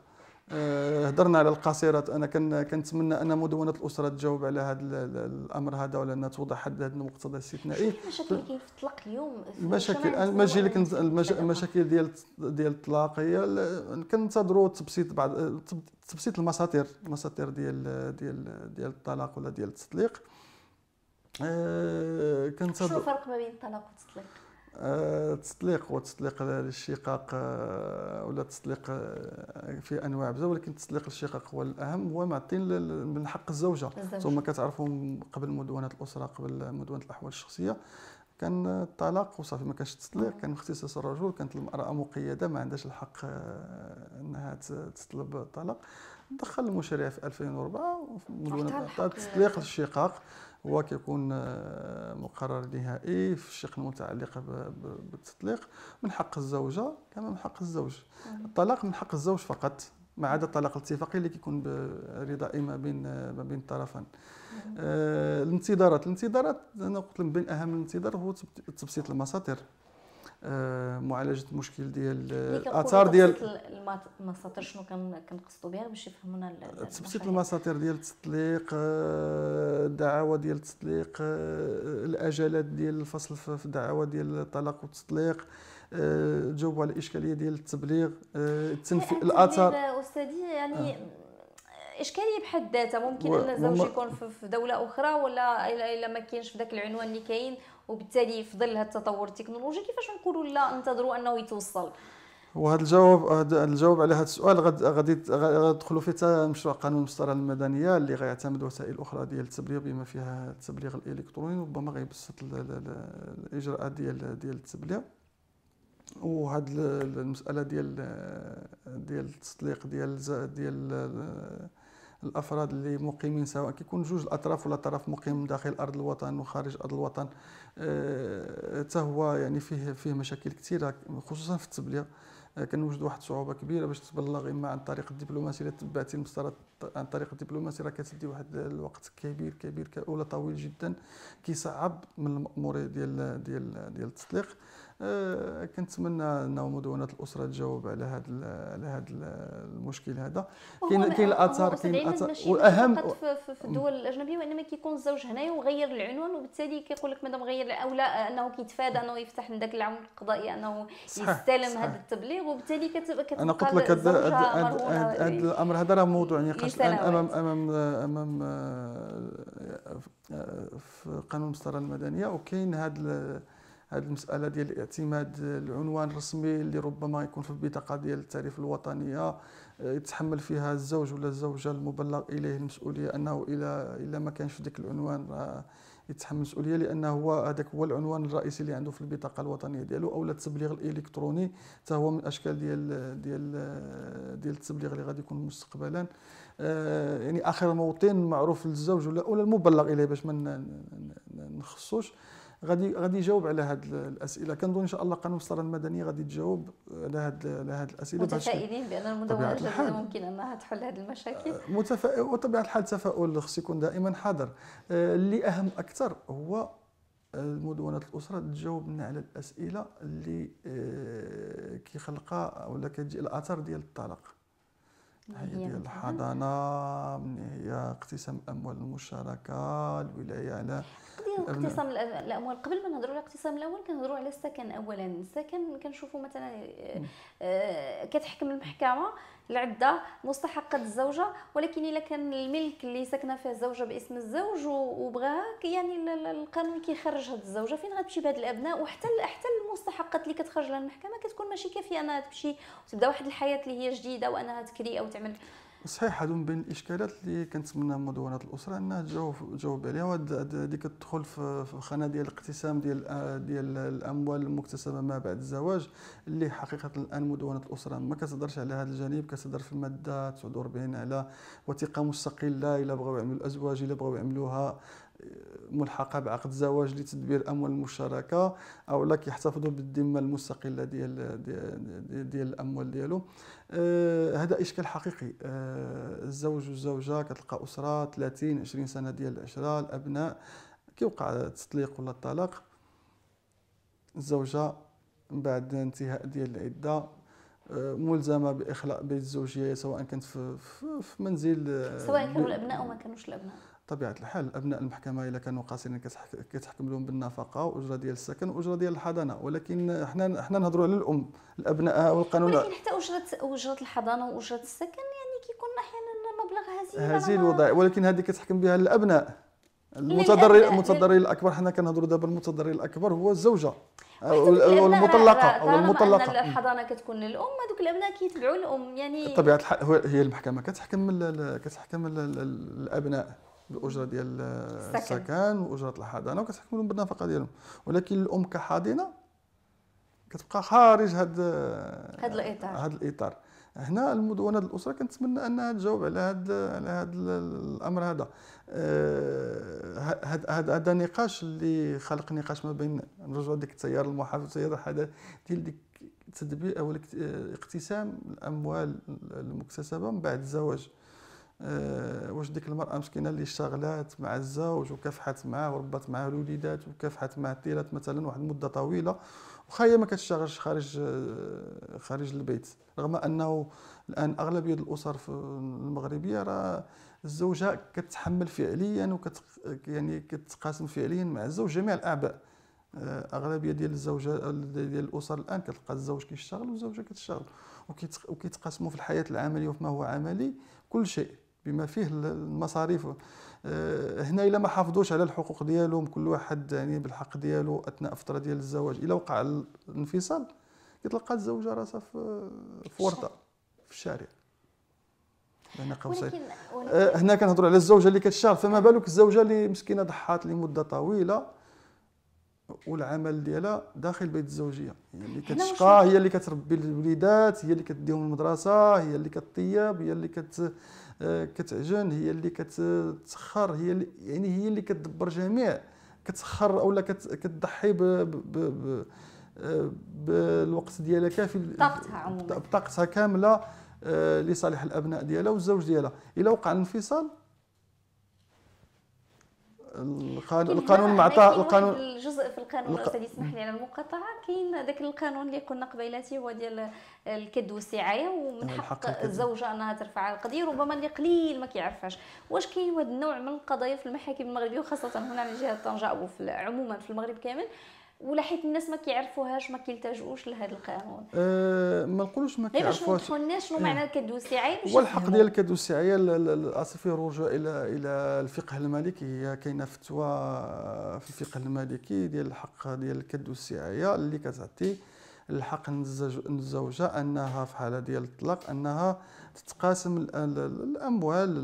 [SPEAKER 2] هضرنا آه، على القصيرات انا كنتمنى ان مدونه الاسره تجاوب على هذا الامر هذا ولا انها توضح حد هذا المقتضى الاستثنائي المشاكل اللي
[SPEAKER 1] الطلاق اليوم المشاكل ما لك
[SPEAKER 2] المشاكل ديال ديال الطلاق هي كنتظروا تبسيط بعض تبسيط المساطير المساطير ديال ديال ديال الطلاق ولا ديال التطليق أه شنو
[SPEAKER 1] الفرق ما بين الطلاق والتطليق
[SPEAKER 2] آه، تسليق وتطليق للشقاق آه، ولا تطليق آه، في انواع بزاف ولكن تطليق الشقاق هو الاهم هو معطي من حق الزوجه ثم كتعرفهم قبل مدونه الاسره قبل مدونه الاحوال الشخصيه كان الطلاق وصافي ما كانش التطليق كان اختصاص الرجل كانت المراه مقيده ما عندهاش الحق انها تطلب الطلاق دخل المشرع في 2004 مدونه التطليق للشقاق هو كيكون آه، مقرر نهائي في الشق المتعلقه بالتطليق من حق الزوجه كما من حق الزوج الطلاق من حق الزوج فقط ما عدا الطلاق الاتفاقي اللي كيكون برضا ما بين ما بين الطرفين آه، الانتظارات الانتظارات انا قلت من بين اهم الانتظار هو تبسيط المصادر آه، معالجه المشكل ديال آه، الاثار ديال
[SPEAKER 1] المساطير شنو كنقصدوا بها باش يفهمونا تبسيط
[SPEAKER 2] المساطير ديال التطليق آه، الدعاوى ديال التطليق الاجالات ديال الفصل في الدعاوى ديال الطلاق والتطليق تجاوبوا على الاشكاليه ديال التبليغ التنفيذ يعني الاثار
[SPEAKER 1] استاذي يعني اشكاليه بحد ذاتها ممكن ان الزوج يكون في دوله اخرى ولا الا ما كاينش في ذاك العنوان اللي كاين وبالتالي في ظل هذا التطور التكنولوجي كيفاش نقولوا لا ننتظروا انه يتوصل
[SPEAKER 2] وهذا الجواب هذا الجواب على هذا السؤال غادي غادي فيه فيه مشروع قانون المسطره المدنيه اللي غيعتمد وسائل اخرى ديال التبليغ بما فيها التبليغ الالكتروني ربما غيبسط الاجراءات ديال ديال التبليغ وهاد المساله ديال ديال التطليق ديال ديال الافراد اللي مقيمين سواء كيكون جوج الاطراف ولا طرف مقيم داخل ارض الوطن وخارج ارض الوطن آه، حتى هو يعني فيه فيه مشاكل كثيره خصوصا في التبليه آه، كنوجد واحد الصعوبه كبيره باش تبلغ اما عن طريق الدبلوماسي الا تبعتي المسطره عن طريق الدبلوماسي راه كتدي واحد الوقت كبير كبير ولا طويل جدا كيصعب من الماموريه ديال ديال ديال التطليق آه، كنتمنى انه مدونه الاسره تجاوب على هذا على هذا المشكل هذا كاين كاين الاثار كاين الاثار والاهم في
[SPEAKER 1] الدول الاجنبيه وانما كيكون الزوج هنايا وغير العنوان وبالتالي كيقول لك مادام غير او لا انه كيتفادى انه يفتح من ذاك العمل القضائي انه يستلم هذا التبليغ وبالتالي كتبقى انا قلت لك هذا الامر هذا راه موضوع نقاش امام
[SPEAKER 2] امام امام آه، آه، في قانون المسطره المدنيه وكاين هذا هذه المساله ديال اعتماد العنوان الرسمي اللي ربما يكون في البطاقه ديال التعريف الوطنيه آه، يتحمل فيها الزوج ولا الزوجه المبلغ اليه المسؤوليه انه الى الا ما كانش في ذاك العنوان يتحمل المسؤوليه لانه هو هذاك هو العنوان الرئيسي اللي عنده في البطاقه الوطنيه ديالو اولا التبليغ الالكتروني حتى هو من الاشكال ديال ديال آه، ديال التبليغ اللي غادي يكون مستقبلا آه، يعني اخر موطن معروف للزوج ولا المبلغ اليه باش ما نخصوش غادي غادي يجاوب على هذه الاسئله كنظن ان شاء الله قانون الصلاه المدنيه غادي تجاوب على هذه على هذه الاسئله متفائلين
[SPEAKER 1] بان المدونه الجديده ممكن انها تحل هذه المشاكل آه،
[SPEAKER 2] متفائل وطبيعه الحال التفاؤل خص يكون دائما حاضر آه، اللي اهم اكثر هو المدونات الاسره تجاوبنا على الاسئله اللي آه، كيخلقها ولا كتجي الاثار ديال الطلاق
[SPEAKER 1] هي الحضانه
[SPEAKER 2] من هي اقتسام الاموال المشاركة الولايه على اقتسام
[SPEAKER 1] الاموال قبل ما نهضروا على اقتسام الاموال كنهضروا على السكن اولا السكن كنشوفوا مثلا آه، آه، كتحكم المحكمه العده مستحقه الزوجه ولكن الا كان الملك اللي ساكنه فيه الزوجه باسم الزوج وبغاها يعني القانون كيخرج هذه الزوجه فين غتمشي بهاد الابناء وحتى حتى المستحقات اللي كتخرج لها المحكمه كتكون ماشي كافيه انها تمشي وتبدا واحد الحياه اللي هي جديده وانها تكري او تعمل
[SPEAKER 2] صحيح هذو من بين الاشكالات اللي كنتمنى مدونه الاسره انها تجاوب تجاوب عليها هذه كتدخل في خانه ديال الاقتسام ديال ديال الاموال المكتسبه ما بعد الزواج اللي حقيقه الان مدونه الاسره ما كتهضرش على هذا الجانب كتهضر في الماده 49 على وثيقه مستقله الا بغاو يعملوا الازواج الا بغاو يعملوها ملحقه بعقد زواج لتدبير اموال المشتركه او لا كيحتفظوا بالذمه المستقله ديال ديال, ديال الاموال ديالو آه هذا اشكال حقيقي آه الزوج والزوجه كتلقى اسره 30 20 سنه ديال العشره الابناء كيوقع التطليق ولا الطلاق الزوجه من بعد انتهاء ديال العده آه، ملزمه باخلاء بيت الزوجيه سواء كانت في, في, في منزل آه، سواء كانوا الابناء او ما كانوش الابناء طبيعه الحال ابناء المحكمه الا كانوا قاصرين كتحكم لهم بالنفقه واجره ديال السكن واجره ديال الحضانه ولكن حنا حنا نهضروا على الام الابناء والقانون ولكن
[SPEAKER 1] حتى اجره اجره الحضانه واجره السكن يعني كيكون احيانا مبلغ هزيل هزيل الوضع
[SPEAKER 2] ولكن هذه كتحكم بها الابناء المتضرر المتضرر الاكبر حنا كنهضروا دابا المتضرر الاكبر هو الزوجه آه، المطلقه آه، او المطلقه الحضانه
[SPEAKER 1] كتكون للام هذوك الابناء كيتبعوا الام يعني طبيعه
[SPEAKER 2] الحال هي المحكمه كتحكم كتحكم الابناء بالاجره ديال السكن واجره الحضانه وكتحكم لهم بالنفقه ديالهم ولكن الام كحاضنه كتبقى خارج هاد هاد الاطار هاد الاطار هنا المدونه الاسره كنتمنى انها تجاوب على هاد على هاد الامر هذا هذا آه، هذا هذا نقاش اللي خلق نقاش ما بين نرجعوا ديك التيار المحافظ والتيار الحداث ديال ديك تدبير او آه، اقتسام الاموال المكتسبه من بعد الزواج آه، واش ديك المراه مسكينه اللي اشتغلات مع الزوج وكافحت معاه وربات معاه الوليدات وكافحت معاه التيرات مثلا واحد المده طويله وخا هي ما كتشتغلش خارج آه، خارج البيت رغم انه الان اغلبيه الاسر في المغربيه راه الزوجه كتحمل فعليا وكت يعني كتقاسم فعليا مع الزوج جميع الاعباء آه، اغلبيه ديال الزوجه ديال الاسر الان كتلقى الزوج كيشتغل والزوجه كتشتغل وكيتقاسموا في الحياه العمليه وفي ما هو عملي كل شيء بما فيه المصاريف آه، هنا الا ما حافظوش على الحقوق ديالهم كل واحد يعني بالحق ديالو اثناء فتره ديال الزواج الا وقع الانفصال كتلقى الزوجه راسها في في ورطه في الشارع يعني بين قوسين آه، هنا كنهضروا على الزوجه اللي كتشتغل فما بالك الزوجه اللي مسكينه ضحات لمده طويله والعمل ديالها داخل بيت الزوجيه هي اللي كتشقى هي اللي كتربي الوليدات هي اللي كديهم المدرسه هي اللي كطيب هي اللي كت آه، كتعجن هي اللي كتسخر هي اللي يعني هي اللي كتدبر جميع كتسخر اولا كتضحي ب آه، بالوقت ديالها كافي بطاقتها عموما بطاقتها كامله آه، لصالح الابناء ديالها والزوج ديالها الا وقع الانفصال القانون القانون معطى القانون
[SPEAKER 1] الجزء في القانون الق... استاذ يسمح لي على المقاطعه كاين ذاك القانون اللي قلنا قبيلاتي هو ديال الكد والسعايه ومن آه، حق الزوجه انها ترفع القضيه ربما اللي قليل ما كيعرفهاش واش كاين هذا النوع من القضايا في المحاكم المغربيه وخاصه هنا على جهه طنجه او في عموما في المغرب كامل ولا حيت الناس ما كيعرفوهاش ما كيلتجؤوش لهذا القانون
[SPEAKER 2] أه ما نقولوش ما كيعرفوهاش باش ما
[SPEAKER 1] نقولناش شنو معنى إيه. الكدوس السعيه والحق ديال
[SPEAKER 2] الكدوس السعيه الاصل فيه الرجوع الى الى الفقه المالكي هي كاينه فتوى في الفقه المالكي ديال الحق ديال الكدوس السعيه اللي كتعطي الحق للزوجه انها في حاله ديال الطلاق انها تتقاسم الاموال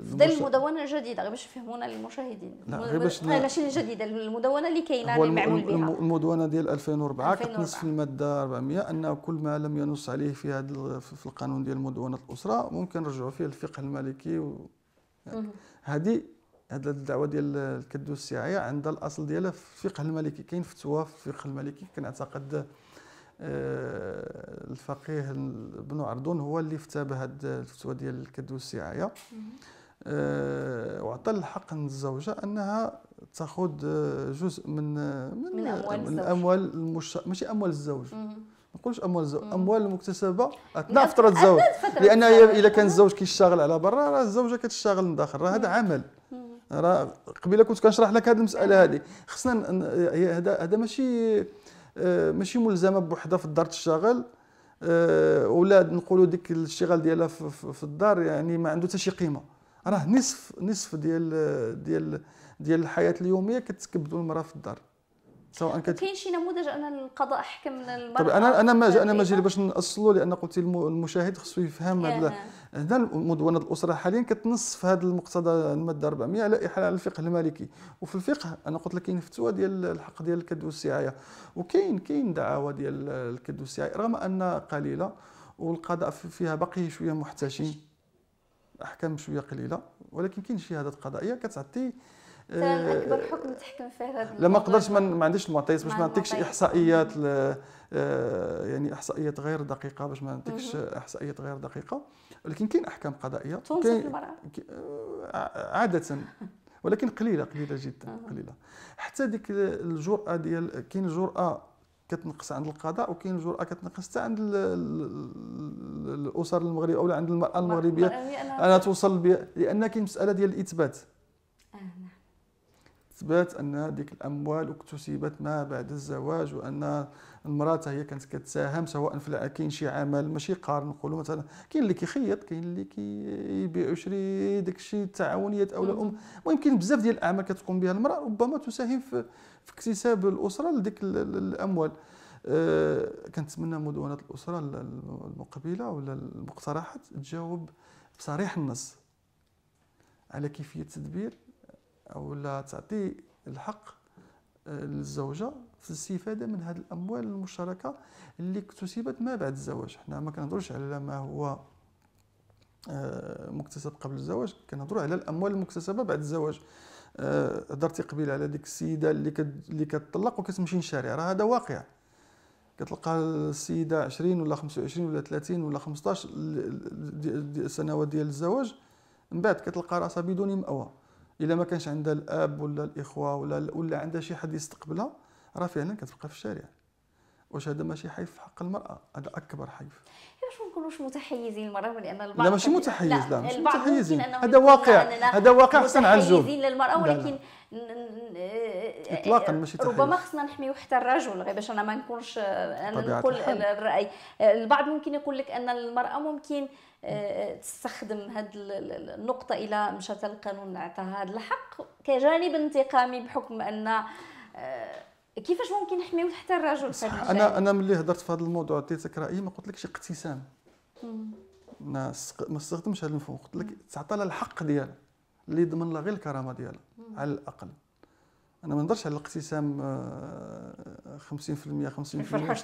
[SPEAKER 2] ظل
[SPEAKER 1] المدونه الجديده غير باش يفهمونا للمشاهدين لا غير باش آه، ماشي الجديده المدونه اللي كاينه اللي معمول بها
[SPEAKER 2] المدونه ديال 2004 كتنص في الماده 400 انه كل ما لم ينص عليه في هذا في القانون ديال مدونه الاسره ممكن نرجعوا فيه للفقه المالكي و... يعني هذه هاد الدعوه ديال الكدو السعايه عندها الاصل ديالها في الفقه المالكي كاين فتوى في الفقه المالكي كنعتقد آه، الفقيه بن عردون هو اللي فتى بهذه الفتوى ديال الكد والسعايه آه، وعطى الحق للزوجه انها تاخذ جزء من من, من اموال من الاموال المش... ماشي اموال الزوج ما نقولش اموال الزوج اموال المكتسبه اثناء فتره الزوج لان اذا كان الزوج كيشتغل على برا راه الزوجه كتشتغل من داخل راه هذا عمل راه قبيله كنت كنشرح لك هذه المساله هذه خصنا هذا هذا ماشي آه، ماشي ملزمه بوحدها في الدار تشتغل آه، ولا نقولوا ديك الاشتغال ديالها في الدار يعني ما عنده حتى شي قيمه راه نصف نصف ديال ديال ديال الحياه اليوميه كتكبدوا المراه في الدار سواء كانت كاين
[SPEAKER 1] شي نموذج ان القضاء حكم المرأة طب انا انا ما انا ما جيت
[SPEAKER 2] باش ناصلوا لان قلت المشاهد خصو يفهم نعم. هذا هنا مدونه الاسره حاليا كتنص في هذا المقتضى الماده 400 على إحالة على الفقه المالكي وفي الفقه انا قلت لك كاين فتوى ديال الحق ديال الكد والسعايه وكاين كاين دعاوى ديال الكد والسعايه رغم انها قليله والقضاء فيها باقي شويه محتشم احكام شويه قليله ولكن كاين شهادات قضائيه كتعطي آه، اكبر
[SPEAKER 1] حكم تحكم فيه هذا لا ما نقدرش
[SPEAKER 2] ما عنديش المعطيات باش ما نعطيكش احصائيات آه، يعني احصائيات غير دقيقه باش ما نعطيكش احصائيات غير دقيقه ولكن كاين احكام قضائيه كاين آه، عاده ولكن قليله قليله جدا قليله حتى ديك الجراه ديال كاين جراه كتنقص عند القضاء وكاين جرأة كتنقص حتى عند الأسر المغربية أو عند المرأة المغربية انا توصل بي... لأن كاين مسألة ديال الإثبات اثبات ان هذيك الاموال اكتسبت ما بعد الزواج وان المراه هي كانت كتساهم سواء في كاين شي عمل ماشي قار نقولوا مثلا كاين اللي كيخيط كاين اللي كيبيع ويشري داك الشيء التعاونيات او الام كاين بزاف ديال الاعمال كتقوم بها المراه ربما تساهم في, في اكتساب الاسره لديك الاموال أه كنتمنى مدونه الاسره المقبله ولا المقترحات تجاوب بصريح النص على كيفيه تدبير او تعطي الحق آه، للزوجه في الاستفاده من هذه الاموال المشتركه اللي اكتسبت ما بعد الزواج حنا ما كنهضروش على ما هو آه، مكتسب قبل الزواج كنهضروا على الاموال المكتسبه بعد الزواج آه، هضرتي قبيله على ديك السيده اللي اللي كتطلق وكتمشي للشارع راه هذا واقع كتلقى السيده 20 ولا 25 ولا 30 ولا 15 سنوات ديال الزواج من بعد كتلقى راسها بدون مأوى الا ما كانش عندها الاب ولا الاخوه ولا ولا عندها شي حد يستقبلها راه فعلا كتبقى في الشارع واش هذا ماشي حيف في حق المراه هذا اكبر حيف
[SPEAKER 1] باش ما نكونوش متحيزين المراه لان البعض لا ماشي متحيز لا, لا مش متحيزين هذا واقع هذا واقع حسن على متحيزين للمراه ولكن آه، اطلاقا ماشي تحيز ربما خصنا نحميو حتى الرجل غير باش انا ما نكونش انا آه، نقول الراي آه، البعض ممكن يقول لك ان المراه ممكن تستخدم هذه النقطه الى مشات القانون عطاها هذا الحق كجانب انتقامي بحكم ان كيفاش ممكن نحميو حتى الرجل صح انا
[SPEAKER 2] انا ملي هضرت في هذا الموضوع عطيتك رايي ما قلتلكش اقتسام ما استخدمش هذا المفهوم قلت لك تعطى لها الحق ديالها اللي يضمن لها غير الكرامه ديالها على الاقل انا ما نهضرش على الاقتسام 50% 50% ما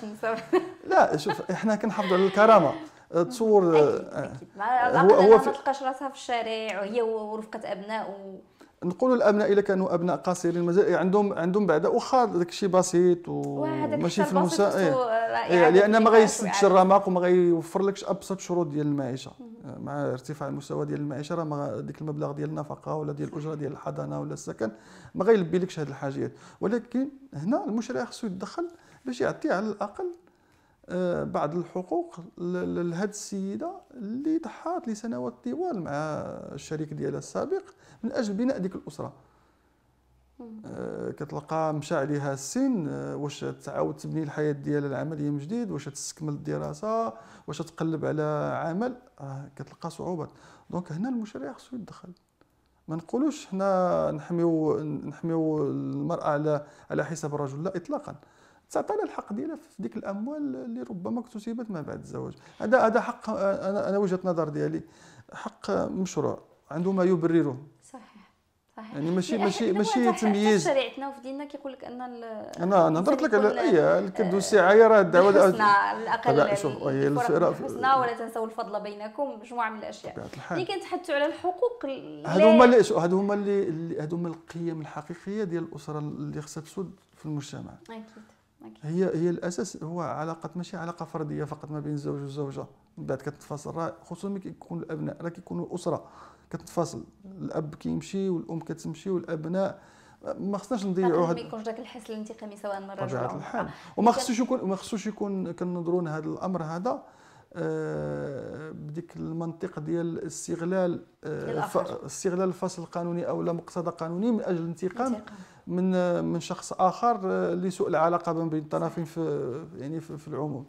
[SPEAKER 2] لا شوف احنا كنحافظوا على الكرامه آه، تصور آه، أكيد أكيد. هو هو ما
[SPEAKER 1] تلقاش راسها في الشارع وهي ورفقه ابناء و...
[SPEAKER 2] نقولوا الابناء الا كانوا ابناء قصيرين مازال إيه، عندهم عندهم بعد واخا داك الشيء بسيط وماشي في المسا إيه. إيه. لان ما غيسدش الرمق وما غيوفرلكش ابسط شروط ديال المعيشه مع ارتفاع المستوى ديال المعيشه راه ديك المبلغ ديال النفقه ولا ديال الاجره ديال الحضانه ولا السكن ما غيلبي لكش هذه الحاجيات ولكن هنا المشرع خصو يتدخل باش يعطي على الاقل آه، بعض الحقوق لهاد السيده اللي ضحات لسنوات طوال مع الشريك ديالها السابق من اجل بناء ديك الاسره آه، كتلقى مشى عليها السن آه، واش تعاود تبني الحياه ديالها العمليه من جديد واش تستكمل الدراسه واش تقلب على عمل كتلقى صعوبات دونك هنا المشرع خصو يدخل ما نقولوش حنا نحميو نحميو المراه على على حساب الرجل لا اطلاقا تعطينا الحق ديالها في ديك الاموال اللي ربما اكتسبت ما بعد الزواج هذا هذا حق انا انا وجهه نظر ديالي حق مشروع عنده ما يبرره
[SPEAKER 1] صحيح صحيح
[SPEAKER 2] يعني ماشي ماشي ماشي تمييز
[SPEAKER 1] شريعتنا وفي ديننا كيقول لك ان انا
[SPEAKER 2] انا هضرت لك على اي الكبد والسعايه آه، راه الدعوه على
[SPEAKER 1] الاقل يعني شوف هي الحسنى ولا تنسوا الفضل بينكم مجموعه من الاشياء اللي كنتحدثوا على الحقوق هادو
[SPEAKER 2] هما هادو هما اللي هادو هما القيم الحقيقيه ديال الاسره اللي خصها تسود في المجتمع اكيد هي هي الاساس هو علاقه ماشي علاقه فرديه فقط ما بين الزوج والزوجه من بعد كتنفصل راه خصوصا ملي كيكونوا الابناء راه كيكونوا اسره كتنفصل الاب كيمشي والام كتمشي والابناء ما خصناش نضيعوا هذا ما
[SPEAKER 1] يكونش ذاك الحس الانتقامي سواء مره بطبيعه الحال أه. وما خصوش
[SPEAKER 2] يكون ما خصوش يكون كنظروا لهذا الامر هذا أه، بديك المنطق ديال استغلال أه، استغلال الفصل القانوني او لا مقتضى قانوني من اجل الانتقام, الانتقام. من من شخص اخر آه، لسوء العلاقه بين الطرفين في يعني في, العموم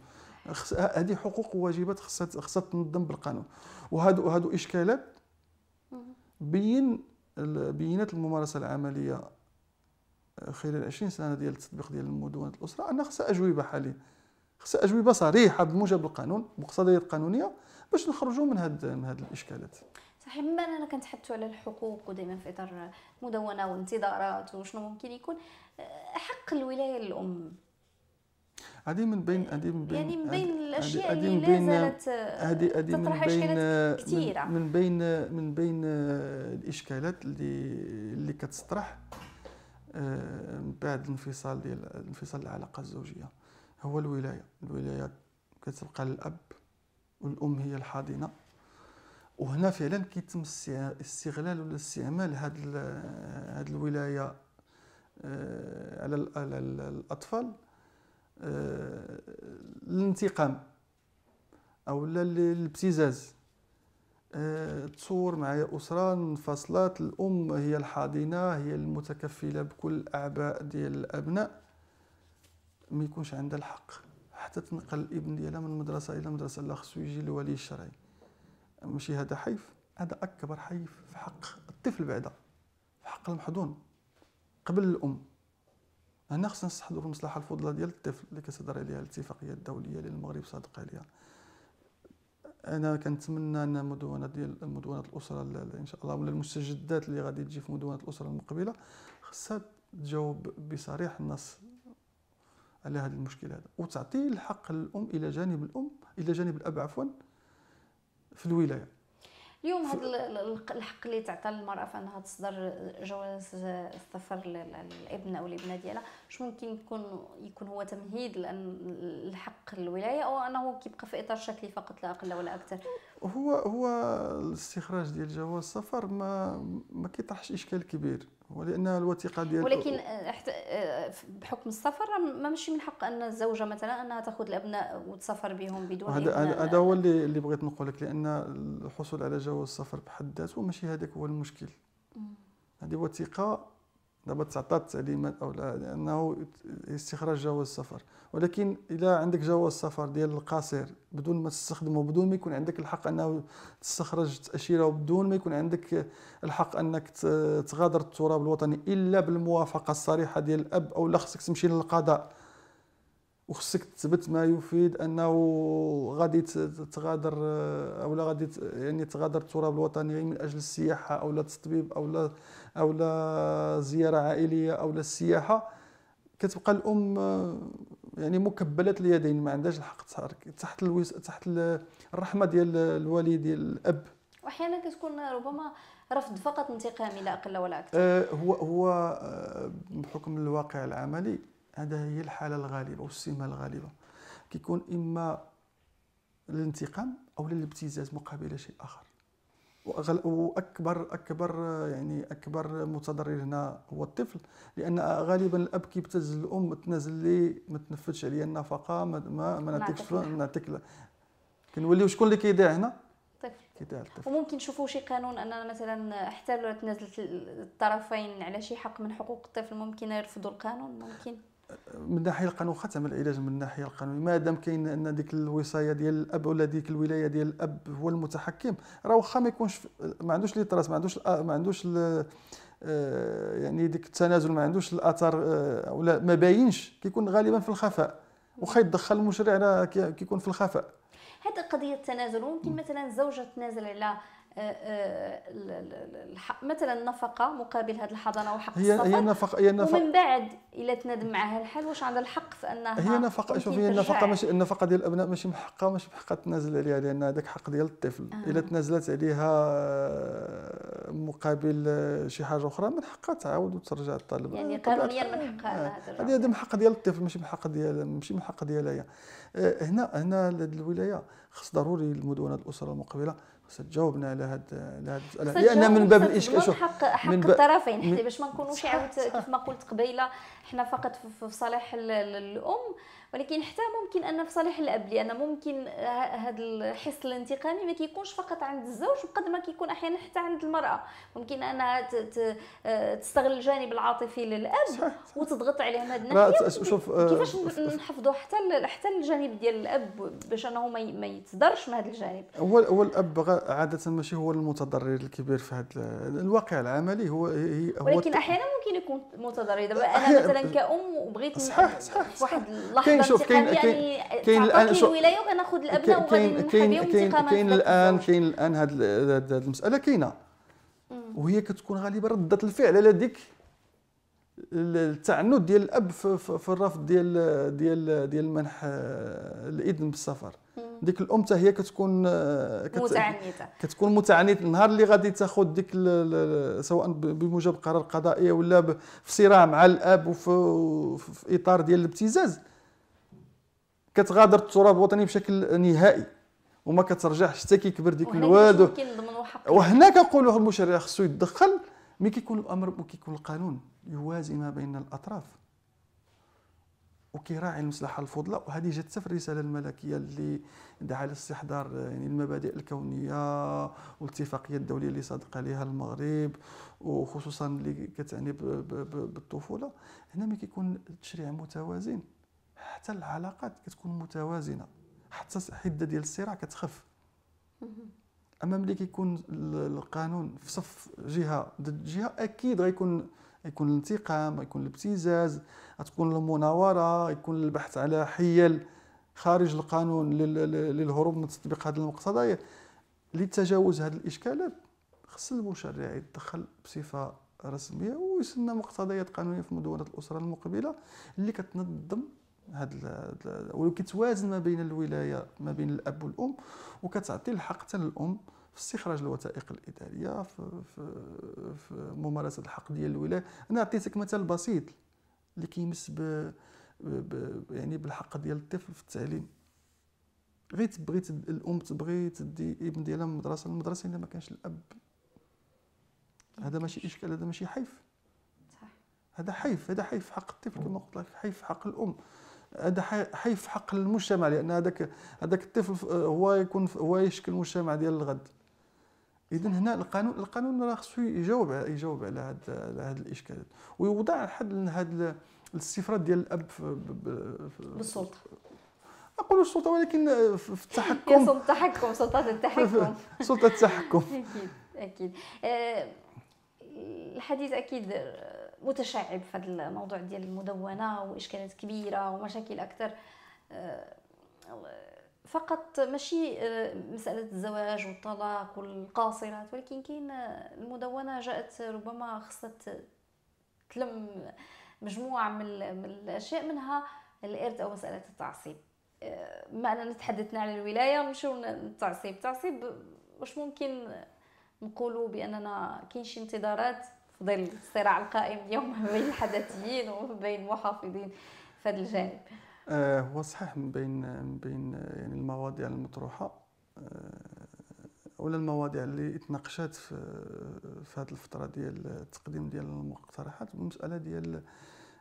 [SPEAKER 2] هذه حقوق وواجبات خصها خصها تنظم بالقانون وهادو هادو اشكالات بين بينات الممارسه العمليه آه، خلال 20 سنه ديال التطبيق ديال مدونه الاسره ان خصها اجوبه حاليا خصها اجوبه صريحه بموجب القانون مقتضيات قانونيه باش نخرجوا من هاد من هاد الاشكالات
[SPEAKER 1] صحيح بما اننا كنتحدثوا على الحقوق ودائما في اطار مدونه وانتظارات وشنو ممكن يكون آه، حق الولايه للام
[SPEAKER 2] هذه من بين هذه من بين يعني من بين الاشياء اللي من بين لا زالت آه، هذه هذه من بين آه، كثيره من بين من بين الاشكالات اللي اللي كتطرح من بعد الانفصال ديال انفصال العلاقه الزوجيه هو الولايه الولايه كتبقى للاب والام هي الحاضنه وهنا فعلا كيتم استغلال ولا استعمال هاد الولايه آه، على على الاطفال آه، الانتقام او الابتزاز آه، تصور معايا اسره انفصلت الام هي الحاضنه هي المتكفله بكل الاعباء ديال الابناء ما يكونش عندها الحق حتى تنقل الابن ديالها من مدرسه الى مدرسه لا خصو يجي الولي الشرعي ماشي هذا حيف هذا اكبر حيف في حق الطفل بعدا في حق المحضون قبل الام هنا خصنا نستحضروا المصلحه الفضلى ديال الطفل اللي كتهضر عليها الاتفاقيه الدوليه اللي المغرب صادق عليها انا كنتمنى ان مدونه ديال مدونه الاسره ان شاء الله ولا المستجدات اللي غادي تجي في مدونه الاسره المقبله خصها تجاوب بصريح النص على هذا المشكل هذا وتعطي الحق للام الى جانب الام الى جانب الاب عفوا في الولايه
[SPEAKER 1] اليوم هذا الحق اللي تعطى للمراه في انها تصدر جواز السفر للابن او الابنه ديالها شو ممكن يكون يكون هو تمهيد لان الحق الولايه او انه كيبقى في اطار شكلي فقط لا اقل ولا اكثر
[SPEAKER 2] هو هو الاستخراج ديال جواز السفر ما ما كيطرحش اشكال كبير ولان الوثيقه ديال ولكن آه،
[SPEAKER 1] آه، بحكم السفر ما ماشي من حق ان الزوجه مثلا انها تاخذ الابناء وتسافر بهم بدون هذا هذا
[SPEAKER 2] هو اللي اللي بغيت نقول لك لان الحصول على جواز السفر بحد ذاته ماشي هذاك هو المشكل هذه وثيقه دابا تعطات سليما او لا لانه استخراج جواز السفر ولكن الا عندك جواز سفر ديال القصير بدون ما تستخدمه بدون ما يكون عندك الحق انه تستخرج تاشيره وبدون ما يكون عندك الحق انك تغادر التراب الوطني الا بالموافقه الصريحه ديال الاب او لا خصك تمشي للقضاء وخصك تثبت ما يفيد انه غادي تغادر او لا غادي يعني تغادر التراب الوطني من اجل السياحه او لا التطبيب او لا او لا زياره عائليه او للسياحه كتبقى الام يعني مكبله اليدين ما عندهاش الحق تحرك تحت الويس تحت الرحمه ديال الوالد ديال الاب
[SPEAKER 1] واحيانا كتكون ربما رفض فقط انتقامي لا اقل ولا اكثر
[SPEAKER 2] آه هو هو آه، بحكم الواقع العملي هذا هي الحاله الغالبه والسمه الغالبه كيكون اما الانتقام او الابتزاز مقابل شيء اخر واكبر اكبر يعني اكبر متضرر هنا هو الطفل لان غالبا الاب كيبتز الام تنزل لي ما تنفذش عليا النفقه ما ما نعطيكش نعطيك كنوليو شكون اللي كيضيع هنا الطفل
[SPEAKER 1] وممكن نشوفوا شي قانون ان مثلا حتى لو تنازلت الطرفين على شي حق من حقوق الطفل ممكن يرفضوا القانون ممكن
[SPEAKER 2] من الناحيه القانون ختم العلاج من الناحيه القانونيه ما دام كاين ان ديك الوصايه ديال الاب ولا ديك الولايه ديال الاب هو المتحكم راه واخا ما يكونش ما عندوش ليتراس ما عندوش ما عندوش آه، يعني ديك التنازل ما عندوش الاثار آه، ولا ما باينش كيكون غالبا في الخفاء واخا يتدخل المشرع راه كيكون في الخفاء
[SPEAKER 1] هذه قضيه التنازل ممكن مثلا الزوجه تتنازل على آه، آه، الحق مثلا نفقه مقابل هذه الحضانه وحق هي السفر هي نفقه هي نفقه ومن بعد الا تنادم معها الحال واش عندها الحق في انها هي نفقه شوف هي النفقه ماشي
[SPEAKER 2] النفقه ديال الابناء ماشي محقه ماشي محقه تنازل عليها لان هذاك حق ديال الطفل آه. تنازلت عليها آه، مقابل شي حاجه اخرى من حقها تعاود وترجع الطالب يعني قانونيا
[SPEAKER 1] من حقها هذا هذا من
[SPEAKER 2] حق ديال الطفل ماشي من حق ديال ماشي من حق ديالها هنا هنا الولايه خص ضروري المدونة الاسره المقبله خاصها جاوبنا على هاد على هاد السؤال لان من باب الاشكال حق حق من الطرفين حتى باش
[SPEAKER 1] ما نكونوش عاود كيف ما قلت قبيله حنا فقط في صالح الام ولكن حتى ممكن ان في صالح الاب لان ممكن آه، هذا الحس الانتقامي ما كيكونش فقط عند الزوج بقد ما كيكون احيانا حتى عند المراه ممكن انها آه، تستغل الجانب العاطفي للاب وتضغط عليهم هذه الناحيه شوف آه، كيفاش نحفظوا حتى حتى الجانب ديال الاب باش انه ما يتضرش من هذا الجانب
[SPEAKER 2] هو هو الاب عاده ماشي هو المتضرر الكبير في هذا الواقع العملي هو هو ولكن
[SPEAKER 1] احيانا ممكن يكون متضرر دابا انا مثلا كأم وبغيت صحيح صحيح واحد اللحظه كاين شوف كاين يعني كاين الان شوف الولايه وكناخذ الابناء وغادي كاين كاين كاين
[SPEAKER 2] الان كاين الان هذه المساله كاينه وهي كتكون غالبا رده الفعل على ديك التعنت ديال الاب في الرفض ديال ديال ديال منح آه، الاذن بالسفر ديك الام حتى هي كتكون آه، كت... متعنته كتكون متعنته النهار اللي غادي تاخذ ديك سواء بموجب قرار قضائي ولا في صراع مع الاب وفي في اطار ديال الابتزاز كتغادر التراب الوطني بشكل نهائي وما كترجعش حتى كيكبر ديك الواد وهنا كنقولوا المشرع خصو يتدخل ملي كيكون الامر وكيكون القانون يوازي ما بين الاطراف وكيراعي المصلحه الفضلى وهذه جات في الرساله الملكيه اللي دعا لاستحضار يعني المبادئ الكونيه والاتفاقيه الدوليه اللي صادق عليها المغرب وخصوصا اللي كتعني بالطفوله هنا ملي كيكون التشريع متوازن حتى العلاقات كتكون متوازنه حتى الحده ديال الصراع كتخف اما ملي كيكون القانون في صف جهه ضد جهه اكيد غيكون يكون الانتقام يكون الابتزاز تكون المناوره يكون البحث على حيل خارج القانون للهروب من تطبيق هذه المقتضيات لتجاوز هذه الاشكالات خص المشرع يتدخل بصفه رسميه ويسنى مقتضيات قانونيه في مدونه الاسره المقبله اللي كتنظم هاد وكتوازن ما بين الولايه ما بين الاب والام وكتعطي الحق حتى للام في استخراج الوثائق الاداريه في, في, في ممارسه الحق ديال الولايه انا عطيتك مثال بسيط اللي كيمس ب يعني بالحق ديال الطفل في التعليم غير تبغي الام تبغي تدي ابن ديالها من المدرسه للمدرسه الا ما كانش الاب هذا ماشي اشكال هذا ماشي حيف هذا حيف هذا حيف حق الطفل كما قلت لك حيف حق الام هذا حق المجتمع لان هذاك هذاك الطفل هو يكون هو يشكل المجتمع ديال الغد اذا هنا القانون القانون راه خصو يجاوب يجاوب على هاد على هاد الاشكالات ويوضع حد لهاد الاستفراد ديال الاب بالسلطه اقول السلطه ولكن في التحكم
[SPEAKER 1] سلطه التحكم سلطه التحكم
[SPEAKER 2] سلطه التحكم
[SPEAKER 1] اكيد اكيد آه، الحديث اكيد متشعب في هذا الموضوع ديال المدونه واشكالات كبيره ومشاكل اكثر أه، فقط ماشي أه، مساله الزواج والطلاق والقاصرات ولكن كاين أه، المدونه جاءت ربما خصها تلم مجموعه من الاشياء منها الارث او مساله التعصيب ما اننا تحدثنا على الولايه نمشيو للتعصيب التعصيب واش ممكن نقولوا باننا كاين شي انتظارات ظل الصراع القائم يوما بين الحدثيين وبين المحافظين في هذا الجانب
[SPEAKER 2] آه، هو صحيح من بين من بين يعني المواضيع المطروحه آه، ولا المواضيع اللي تناقشات في في هذه الفتره ديال التقديم ديال المقترحات المساله ديال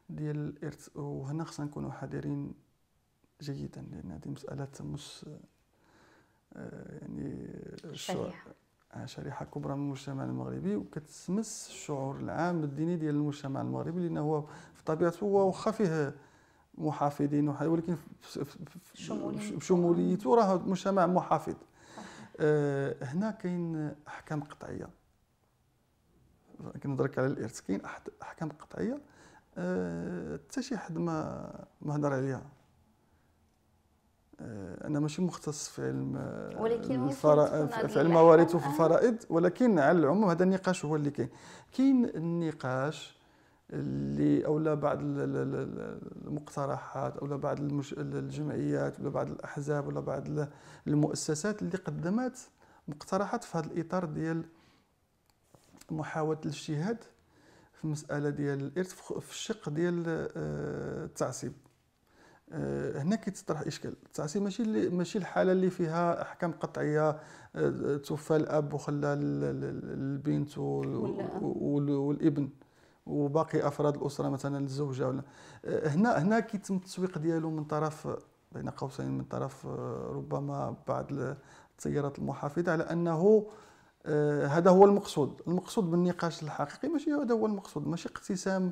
[SPEAKER 2] ديال الارث وهنا خصنا نكونوا حذرين جيدا لان هذه مساله مش آه، يعني شريحه كبرى من المجتمع المغربي وكتسمس الشعور العام الديني ديال المجتمع المغربي لانه هو في طبيعته هو واخا فيه محافظين ولكن بشموليته راه مجتمع محافظ أه هنا كاين احكام قطعيه كنهضرك على الارث كاين احكام قطعيه آه، حتى أه شي حد ما ما هضر عليها آه، انا ماشي مختص في علم آه، ولكن الفرا... في علم المواريث وفي الفرائض ولكن على العموم هذا النقاش هو اللي كاين كاين النقاش اللي اولا بعض المقترحات اولا بعض المش... الجمعيات ولا بعض الاحزاب ولا بعض المؤسسات اللي قدمت مقترحات في هذا الاطار ديال محاوله الاجتهاد في المساله ديال الارث في الشق ديال آه، التعصيب آه، هنا كيتطرح اشكال التعصيب ماشي ماشي الحاله اللي فيها احكام قطعيه آه، توفى الاب وخلى البنت والابن وباقي افراد الاسره مثلا الزوجه ولا آه، هنا هنا كيتم التسويق ديالو من طرف بين قوسين من طرف ربما بعض التيارات المحافظه على انه هذا هو المقصود المقصود بالنقاش الحقيقي ماشي هذا هو المقصود ماشي اقتسام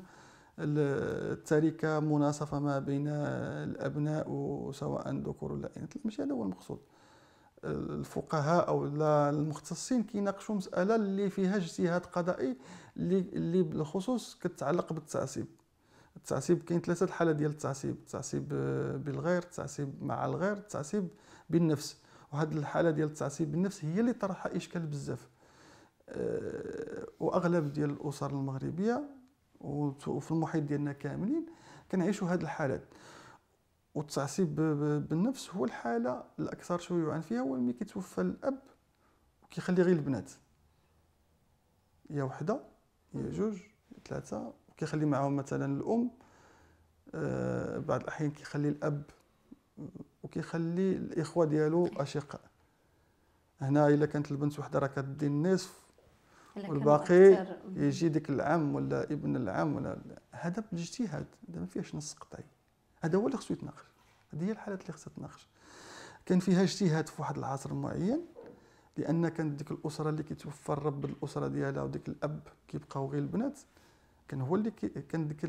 [SPEAKER 2] التركه مناصفه ما بين الابناء سواء ذكور ولا اناث ماشي هذا هو المقصود الفقهاء او المختصين كيناقشوا مساله اللي فيها اجتهاد قضائي اللي اللي بالخصوص كتعلق بالتعصيب التعصيب كاين ثلاثه الحاله ديال التعصيب التعصيب بالغير التعصيب مع الغير التعصيب بالنفس وهاد الحاله ديال التعصيب بالنفس هي اللي طرحها اشكال بزاف أه، واغلب ديال الاسر المغربيه وفي المحيط ديالنا كاملين كنعيشوا هذه الحالات والتعصيب بالنفس هو الحاله الاكثر شيوعا فيها هو ملي كيتوفى الاب وكيخلي غير البنات يا وحده يا جوج يا ثلاثه وكيخلي معاهم مثلا الام آه بعض الاحيان كيخلي الاب وكيخلي الاخوه ديالو اشقاء هنا الا كانت البنت وحده راه كدي النصف
[SPEAKER 3] والباقي يجي
[SPEAKER 2] ديك العم ولا ابن العم ولا هذا بالاجتهاد هذا ما فيهش نص قطعي هذا هو اللي خصو يتناقش هذه هي الحالات اللي خصها تناقش كان فيها اجتهاد في واحد العصر معين لان كانت ديك الاسره اللي كيتوفى الرب الاسره ديالها وديك الاب كيبقاو غير البنات كان هو اللي كي كان ديك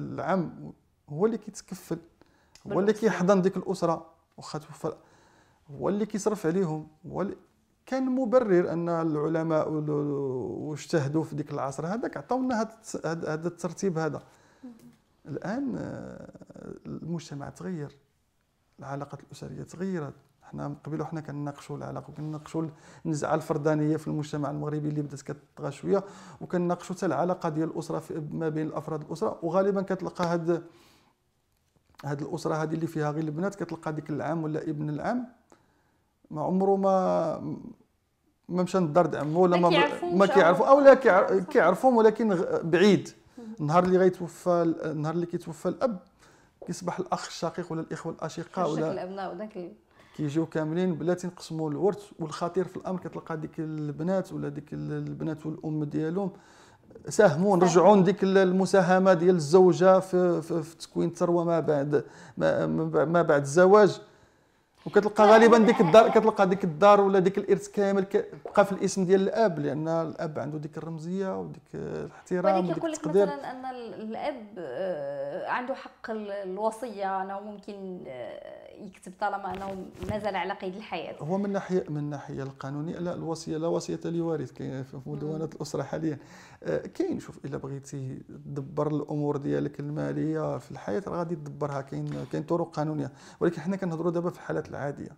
[SPEAKER 2] العم هو اللي كيتكفل هو اللي كيحضن ديك الاسره واخا توفى هو اللي كيصرف عليهم هو اللي كان مبرر ان العلماء واجتهدوا في ديك العصر هذاك عطاونا هذا الترتيب هذا الان آه، المجتمع تغير العلاقات الاسريه تغيرت حنا من قبل وحنا كنناقشوا العلاقه وكنناقشوا النزعه الفردانيه في المجتمع المغربي اللي بدات كتطغى شويه وكنناقشوا حتى العلاقه ديال الاسره ما بين الافراد الاسره وغالبا كتلقى هاد هاد الاسره هذه اللي فيها غير البنات كتلقى ديك العام ولا ابن العام ما عمره ما ما مشى للدار د عمو ولا ما ما كيعرفو او لا كيعرفهم ولكن بعيد النهار اللي غيتوفى النهار اللي كيتوفى الاب كيصبح الاخ الشقيق ولا الاخوه الاشقاء ولا
[SPEAKER 1] الابناء نعم، وداك
[SPEAKER 2] كيجيو كاملين بلا تنقسموا الورث والخطير في الامر كتلقى ديك البنات ولا ديك البنات والام ديالهم ساهموا نرجعوا لديك المساهمه ديال الزوجه في, في, في تكوين الثروه ما بعد ما, ما بعد الزواج وكتلقى غالبا ديك الدار كتلقى ديك الدار ولا ديك الارث كامل كتبقى في الاسم ديال الاب لان الاب عنده ديك الرمزيه وديك الاحترام وديك يقول لك مثلا
[SPEAKER 1] ان الاب آه، عنده حق الوصيه انه ممكن آه، يكتب طالما انه مازال على قيد الحياه
[SPEAKER 2] هو من ناحيه من الناحيه القانونيه لا الوصيه لا وصيه لوارث في مدونه الاسره حاليا آه، كاين شوف الا بغيتي تدبر الامور ديالك الماليه في الحياه راه غادي تدبرها كاين كاين طرق قانونيه ولكن حنا كنهضروا دابا في الحالات العاديه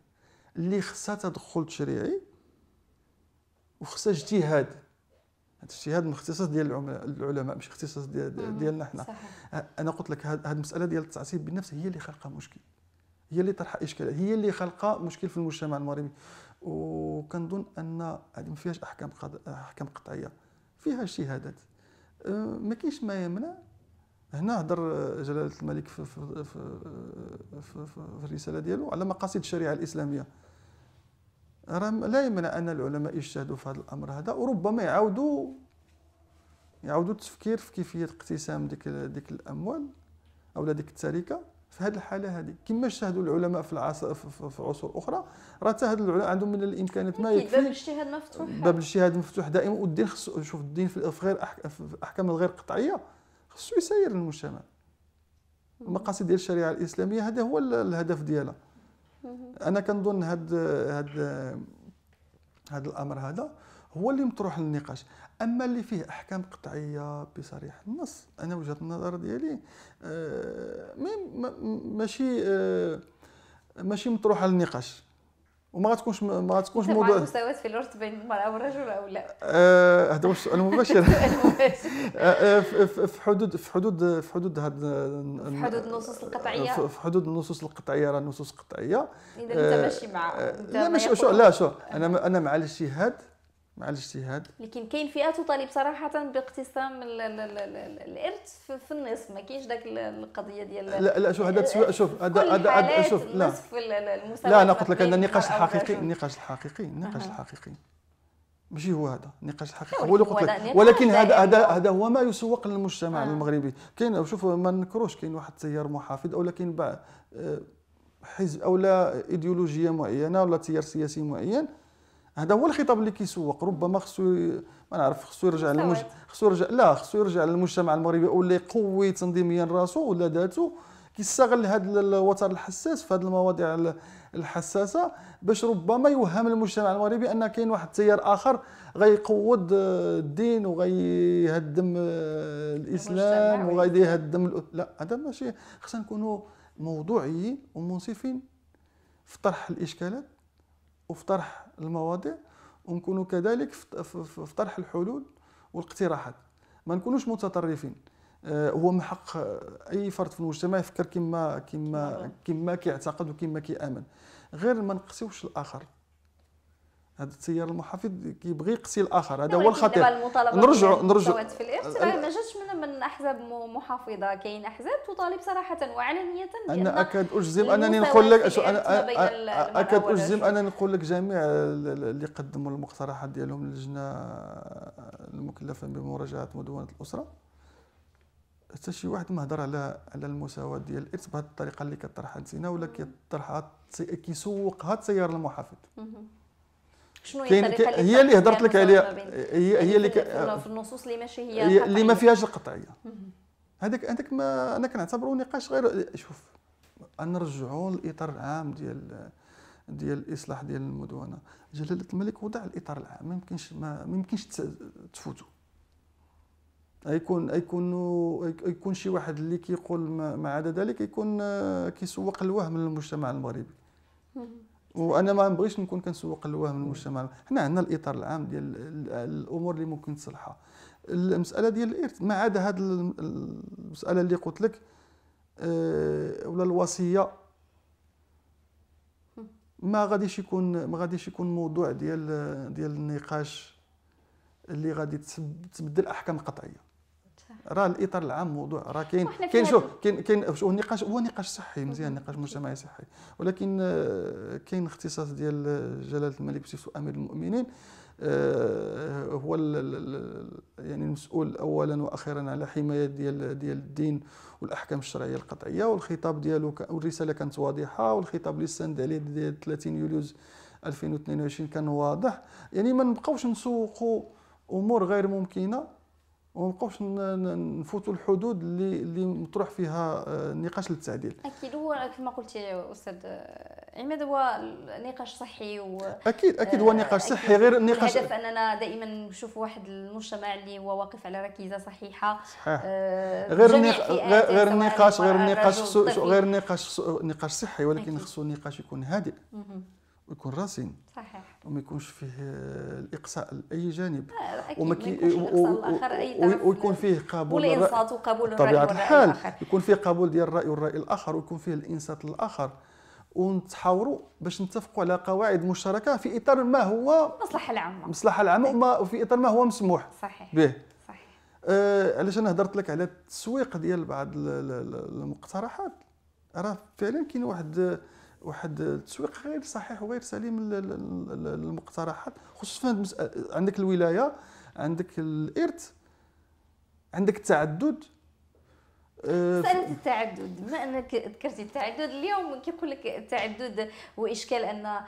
[SPEAKER 2] اللي خصها تدخل تشريعي وخصها اجتهاد هذا الاجتهاد من اختصاص ديال العلماء مش اختصاص ديال ديالنا حنا انا قلت لك هذه المساله ديال التعصيب بالنفس هي اللي خلقها مشكل هي اللي طرح اشكالات هي اللي خلقها مشكل في المجتمع المغربي وكنظن ان هذه ما فيهاش احكام احكام قطعيه فيها الشهادات أه، ما كاينش ما يمنع هنا هضر أه، جلاله الملك في, في, في, في, في الرساله ديالو على مقاصد الشريعه الاسلاميه راه لا يمنع ان العلماء يجتهدوا في هذا الامر هذا وربما يعاودوا يعاودوا التفكير في كيفيه اقتسام ديك ديك الاموال او ديك التركه في هذه الحاله هذه كما شاهدوا العلماء في العصر في عصور اخرى راه حتى العلماء عندهم من الامكانيات ما يكفي باب
[SPEAKER 1] الاجتهاد مفتوح باب
[SPEAKER 2] الاجتهاد مفتوح دائما والدين خصو شوف الدين في غير الاحكام الغير قطعيه خصو يسير المجتمع المقاصد ديال الشريعه الاسلاميه هذا هو الهدف ديالها انا كنظن هاد هاد هذا الامر هذا هو اللي مطروح للنقاش اما اللي فيه احكام قطعيه بصريح النص انا وجهه النظر ديالي آه، ماشي آه، ماشي مطروحه للنقاش وما غتكونش ما غتكونش موضوع
[SPEAKER 1] المساواه في العرس بين المراه والرجل او لا
[SPEAKER 2] آه، هذا هو السؤال المباشر آه، في حدود في حدود في حدود هذا في حدود النصوص القطعيه في حدود النصوص القطعيه راه نصوص قطعيه اذا انت ماشي
[SPEAKER 1] مع لا ماشي شو لا شو
[SPEAKER 2] انا انا مع الاجتهاد مع الاجتهاد
[SPEAKER 1] لكن كاين فئات تطالب صراحه باقتسام الارث في النصف ما كاينش داك القضيه ديال لا لا شوف هذا
[SPEAKER 2] شوف هذا هذا شوف لا
[SPEAKER 1] لا انا قلت لك ان النقاش الحقيقي
[SPEAKER 2] النقاش الحقيقي النقاش الحقيقي ماشي هو هذا النقاش الحقيقي هو اللي قلت لك ولكن هذا هذا هذا هو ما يسوق للمجتمع آه. المغربي كاين شوف ما نكروش كاين واحد التيار محافظ او لكن آه، حزب او لا ايديولوجيه معينه ولا تيار سياسي معين هذا هو الخطاب اللي كيسوق ربما خصو ما نعرف خصو يرجع للمج... خصو يرجع لا خصو يرجع للمجتمع المغربي ولا يقوي تنظيميا راسو ولا ذاته كيستغل هذا الوتر الحساس في هذه المواضيع الحساسه باش ربما يوهم المجتمع المغربي ان كاين واحد التيار اخر غيقوض آه، الدين وغيهدم آه، الاسلام وغيهدم لا هذا ماشي خصنا نكونوا موضوعيين ومنصفين في طرح الاشكالات وفي طرح المواضيع ونكونوا كذلك في طرح الحلول والاقتراحات ما نكونوش متطرفين آه، هو من حق اي فرد في المجتمع يفكر كما كما نعم. كما كيعتقد وكما كيامن غير ما نقسيوش الاخر هذا التيار المحافظ كيبغي يقسي الاخر هذا نعم، هو الخطير نرجعوا نرجعوا في الاختلاف أه، أه. ما
[SPEAKER 1] جاتش من من احزاب محافظه كاين احزاب تطالب صراحه وعلنيه انا اكاد اجزم انني نقول لك أنا اكاد اجزم انني
[SPEAKER 2] نقول لك جميع اللي قدموا المقترحات ديالهم للجنه المكلفه بمراجعه مدونه الاسره حتى شي واحد ما هضر على على المساواه ديال الارث بهذه الطريقه اللي كطرحها نسينا ولا كيطرحها كيسوقها التيار المحافظ
[SPEAKER 1] شنو هي الطريقه اللي هي اللي هضرت لك عليها
[SPEAKER 2] هي هي اللي في
[SPEAKER 1] النصوص اللي ماشي هي, هي اللي ما فيهاش
[SPEAKER 2] القطعيه هذاك هذاك ما انا كنعتبره نقاش غير شوف نرجعوا للاطار العام ديال ديال الاصلاح ديال المدونه جلاله الملك وضع الاطار العام ما يمكنش ما يمكنش تفوتوا يكون يكون يكون شي واحد اللي كيقول ما عدا ذلك يكون آه، كيسوق الوهم للمجتمع المغربي وانا ما نبغيش نكون كنسوق الوهم المجتمع حنا عندنا الاطار العام ديال الامور اللي ممكن تصلحها المساله ديال الارث ما عدا هذه المساله اللي قلت لك آه، ولا الوصيه ما غاديش يكون ما غاديش يكون موضوع ديال ديال النقاش اللي غادي تبدل احكام قطعيه راه الاطار العام موضوع راه كاين كاين شوف كاين كاين هو النقاش هو نقاش صحي مزيان نقاش مجتمعي صحي ولكن آه، كاين اختصاص ديال جلاله الملك بسيف امير المؤمنين آه، هو يعني المسؤول اولا واخيرا على حمايه ديال ديال الدين والاحكام الشرعيه القطعيه والخطاب ديالو والرساله كانت واضحه والخطاب اللي استند عليه ديال 30 يوليو 2022 كان واضح يعني ما نبقاوش نسوقوا امور غير ممكنه وما نبقاوش نفوتوا الحدود اللي اللي مطروح فيها آه، نقاش للتعديل
[SPEAKER 1] اكيد هو كما قلتي استاذ آه، عماد هو نقاش صحي و
[SPEAKER 2] اكيد اكيد هو آه، نقاش صحي غير نقاش الهدف
[SPEAKER 1] اننا دائما نشوف واحد المجتمع اللي هو واقف على ركيزه صحيحه صحيح آه غير نقاش غير النقاش غير النقاش غير
[SPEAKER 2] النقاش نقاش صحي ولكن خصو نقاش يكون هادئ يكون راسين صحيح وما يكونش فيه الاقصاء لاي جانب وما ويكون فيه قبول والانصات وقبول طبيعه الحال يكون فيه قبول ديال الراي والراي الاخر ويكون فيه الانصات للاخر ونتحاوروا باش نتفقوا على قواعد مشتركه في اطار ما هو
[SPEAKER 1] المصلحه العامه
[SPEAKER 2] المصلحه العامه وفي اطار ما هو مسموح صحيح به صحيح آه علاش انا هضرت لك على التسويق ديال بعض المقترحات راه فعلا كاين واحد واحد التسويق غير صحيح وغير سليم للمقترحات خصوصا عندك الولايه عندك الارث عندك التعدد سالت آه،
[SPEAKER 1] التعدد بما انك ذكرتي التعدد اليوم كيقول لك التعدد واشكال ان آه،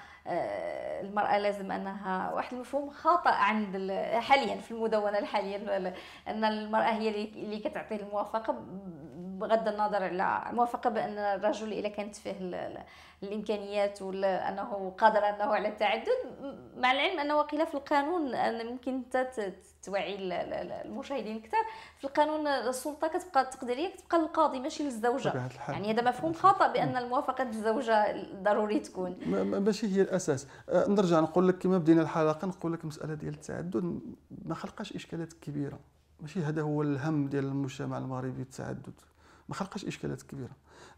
[SPEAKER 1] المراه لازم انها واحد المفهوم خاطئ عند حاليا في المدونه الحاليه ان المراه هي اللي كتعطي الموافقه بغض النظر على موافقه بان الرجل اذا كانت فيه الامكانيات ولا انه قادر انه على التعدد مع العلم انه وقيلا في القانون أن ممكن انت توعي المشاهدين اكثر في القانون السلطه كتبقى التقديريه كتبقى للقاضي ماشي للزوجه يعني هذا مفهوم خطا بان الموافقه الزوجه ضروري تكون
[SPEAKER 2] ماشي هي الاساس أه، نرجع نقول لك كما بدينا الحلقه نقول لك المساله ديال التعدد ما خلقاش اشكالات كبيره ماشي هذا هو الهم ديال المجتمع المغربي التعدد ما خلقش اشكالات كبيره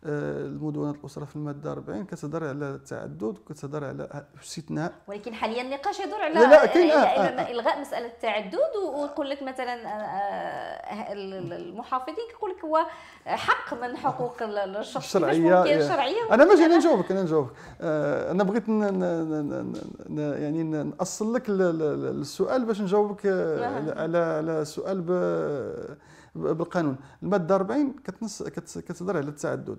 [SPEAKER 2] آه، المدونة الاسره في الماده 40 كتهضر على التعدد وكتهضر على استثناء
[SPEAKER 1] ولكن حاليا النقاش يدور على لا لا كاين آه،, آه،, آه الغاء مساله التعدد ويقول لك مثلا المحافظين كيقول لك هو حق من حقوق الشخص الشرعيه الشرعيه انا ما انا
[SPEAKER 2] نجاوبك انا نجاوبك انا بغيت يعني ناصل لك السؤال باش نجاوبك نعم. على على سؤال ب بالقانون الماده 40 كتنص كتهضر على التعدد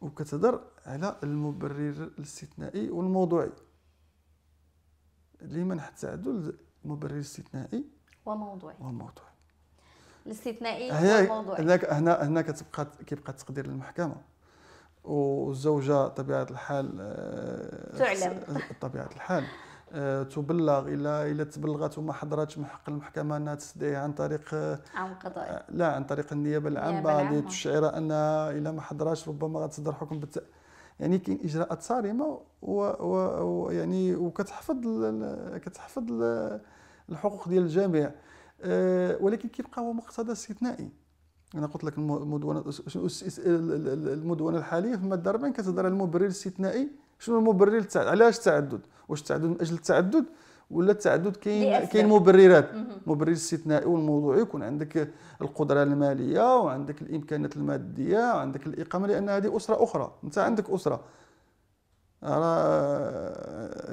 [SPEAKER 2] وكتهضر على المبرر الاستثنائي والموضوعي لمنح التعدد مبرر استثنائي وموضوعي وموضوعي
[SPEAKER 1] الاستثنائي والموضوعي
[SPEAKER 2] هنا هنا كتبقى كيبقى التقدير للمحكمه والزوجه طبيعه الحال آه، تعلم طبيعه الحال آه، تبلغ الى الى تبلغت وما حضرتش من حق المحكمه انها تسديه عن طريق آه،
[SPEAKER 1] عن قضائي آه،
[SPEAKER 2] لا عن طريق النيابه العامه غادي تشعر انها الى ما حضرتش ربما غتصدر حكم بالت... يعني كاين اجراءات صارمه ويعني وكتحفظ ل... كتحفظ ل... الحقوق ديال الجميع أه ولكن كيبقى هو مقتضى استثنائي انا قلت لك المدونه المدونه الحاليه في الماده 40 كتهضر على المبرر الاستثنائي شنو المبرر للتعدد علاش التعدد واش التعدد من اجل التعدد ولا التعدد كاين كاين مبررات مبرر استثنائي والموضوعي يكون عندك القدره الماليه وعندك الامكانات الماديه وعندك الاقامه لان هذه اسره اخرى انت عندك اسره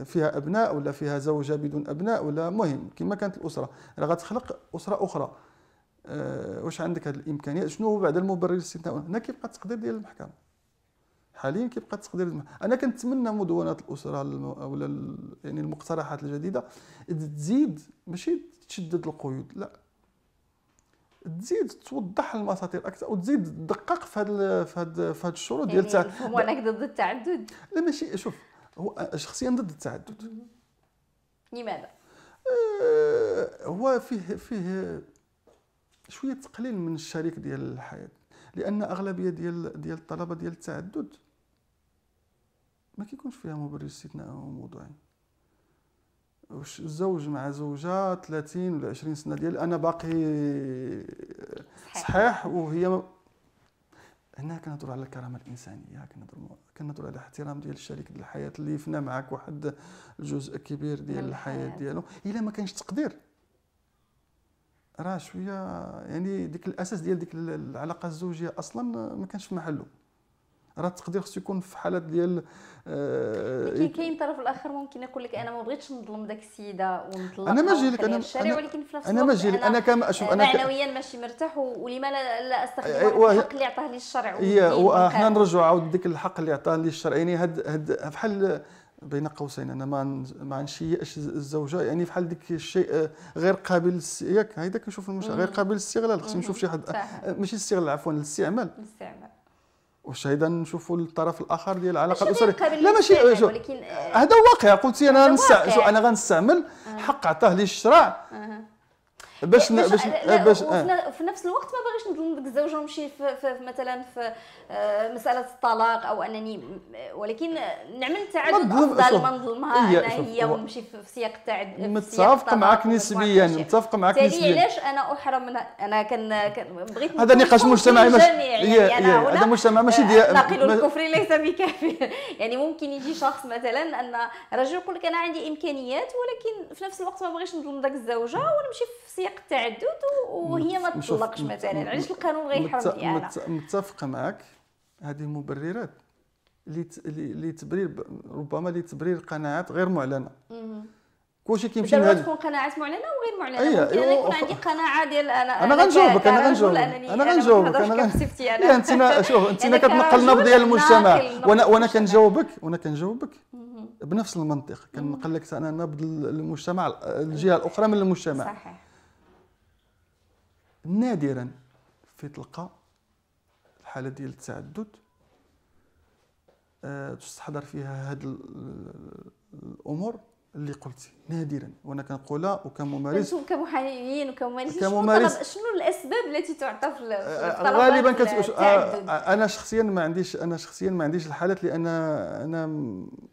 [SPEAKER 2] فيها ابناء ولا فيها زوجه بدون ابناء ولا مهم كما كانت الاسره راه غتخلق اسره اخرى أه، واش عندك هذه الامكانيات شنو هو بعد المبرر الاستثنائي هنا كيبقى التقدير ديال المحكمه حاليا كيبقى التقدير انا كنتمنى مدونات الاسره ولا يعني المقترحات الجديده تزيد ماشي تشدد القيود لا تزيد توضح المساطير اكثر وتزيد تدقق في هذا في هذا في هذا الشروط ديال يعني التعدد هو انك
[SPEAKER 1] ضد التعدد
[SPEAKER 2] لا ماشي شوف هو شخصيا ضد التعدد لماذا؟ آه هو فيه فيه شويه تقليل من الشريك ديال الحياه لان اغلبيه ديال ديال الطلبه ديال التعدد ما كيكونش فيها مبرر استثناء او موضوعي واش الزوج مع زوجة 30 ولا 20 سنة ديال أنا باقي صحيح وهي هنا كنهضروا على الكرامة الإنسانية كنهضروا كنهضروا على الاحترام ديال الشريك ديال الحياة اللي فنا معك واحد الجزء كبير ديال الحياة ديالو إلا ما كانش تقدير راه شوية يعني ديك الأساس ديال ديك العلاقة الزوجية أصلا ما كانش في محله راه التقدير خصو يكون في حالات ديال آه
[SPEAKER 1] كاين طرف الاخر ممكن يقول لك انا ما بغيتش نظلم داك السيده ونطلق انا ما جاي لك انا أنا, ولكن في نفس انا ما جاي لك انا كما اشوف انا معنويا ماشي مرتاح ولما لا, لا استخدم الحق إيه، اللي عطاه لي الشرع وحنا
[SPEAKER 2] نرجعوا عاود ديك الحق اللي عطاه لي الشرع يعني هاد هاد بحال بين قوسين انا ما ما نشيئش الزوجه يعني بحال ديك الشيء آه، غير قابل ياك هيدا كنشوف المشكل غير قابل للاستغلال خصني نشوف شي حد ماشي الاستغلال عفوا الاستعمال الاستعمال والشهيده نشوفوا الطرف الاخر ديال العلاقه الاسريه لا ماشي يعني، ولكن هو آه، واقع قلت انا شو انا غنستعمل آه. حق عطاه لي الشرع آه. باش باش آه، باش في آه.
[SPEAKER 1] نفس الوقت ما باغيش نظلم ديك الزوجه ونمشي مثلا في آه، مساله الطلاق او انني ولكن نعمل تعدد افضل ما نظلمها انا هي ونمشي في سياق التعدد متفق معك
[SPEAKER 2] نسبيا متفق معك نسبيا علاش
[SPEAKER 1] انا احرم منها انا كان بغيت هذا نقاش مجتمعي مش... يعني هذا مجتمع
[SPEAKER 2] ماشي ديال ناقل الكفر
[SPEAKER 1] ليس بكافي يعني ممكن يجي شخص مثلا ان رجل يقول لك انا عندي امكانيات ولكن في نفس الوقت ما باغيش نظلم ذاك الزوجه ونمشي في يستحق التعدد وهي ما تطلقش مثلا علاش القانون غيحرمني انا
[SPEAKER 2] متفق معك هذه المبررات لتبرير ربما لتبرير قناعات غير معلنه كلشي كيمشي لهاد تكون
[SPEAKER 1] قناعات معلنه وغير معلنه أيه. ممكن انا يكون عندي قناعه ديال انا انا غنجاوبك انا غنجاوبك انا غنجاوبك انا كسفتي انا انت شوف انت يعني كتنقل نبض ديال المجتمع وانا
[SPEAKER 2] وانا كنجاوبك وانا كنجاوبك بنفس المنطق كنقل لك انا نبض المجتمع الجهه الاخرى من المجتمع صحيح نادرا في تلقى الحالة ديال التعدد آه، تستحضر فيها هاد الامور اللي قلتي نادرا وانا كنقولها وكممارس
[SPEAKER 1] كمحاميين وكممارسين شنو, الاسباب التي تعطى في آه، غالبا آه،
[SPEAKER 2] انا شخصيا ما عنديش انا شخصيا ما عنديش الحالات لان انا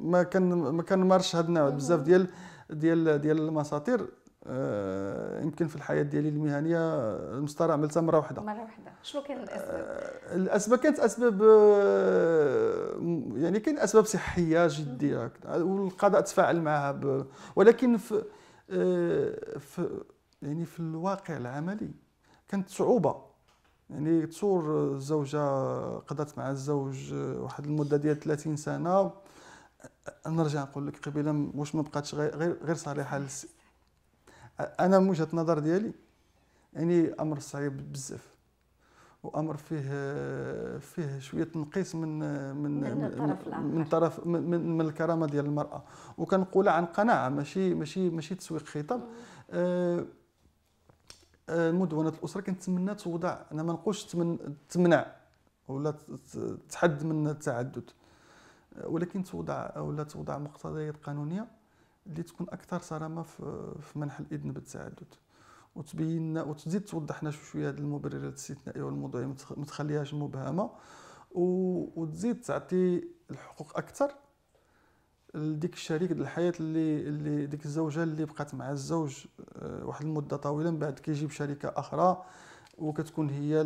[SPEAKER 2] ما كان ما كنمارش هذا النوع بزاف ديال ديال ديال المساطير آه، يمكن في الحياه ديالي المهنيه المسطره عملتها مره واحده
[SPEAKER 1] مره واحده شنو كان الاسباب آه،
[SPEAKER 2] الاسباب كانت اسباب آه، يعني كاين اسباب صحيه جديه والقضاء تفاعل معها ب... ولكن في في يعني في الواقع العملي كانت صعوبه يعني تصور الزوجه قضت مع الزوج واحد المده ديال 30 سنه نرجع نقول لك قبيله واش ما بقاتش غير غير صالحه انا من وجهه النظر ديالي يعني امر صعيب بزاف وامر فيه فيه شويه تنقيص من من من طرف من من, من, من الكرامه ديال المراه وكنقول عن قناعه ماشي ماشي ماشي تسويق خطاب آه، آه، مدونه الاسره كنتمنى توضع انا ما نقولش تمنع ولا تحد من التعدد آه، ولكن توضع ولا توضع مقتضيات قانونيه اللي تكون اكثر صرامه في منح الاذن بالتعدد وتبين وتزيد توضح لنا شويه هذه المبررات الاستثنائيه والموضوعيه ما تخليهاش مبهمه وتزيد تعطي الحقوق اكثر لديك الشريك ديال الحياه اللي اللي ديك الزوجه اللي بقات مع الزوج آه، واحد المده طويله من بعد كيجيب شريكه اخرى وكتكون هي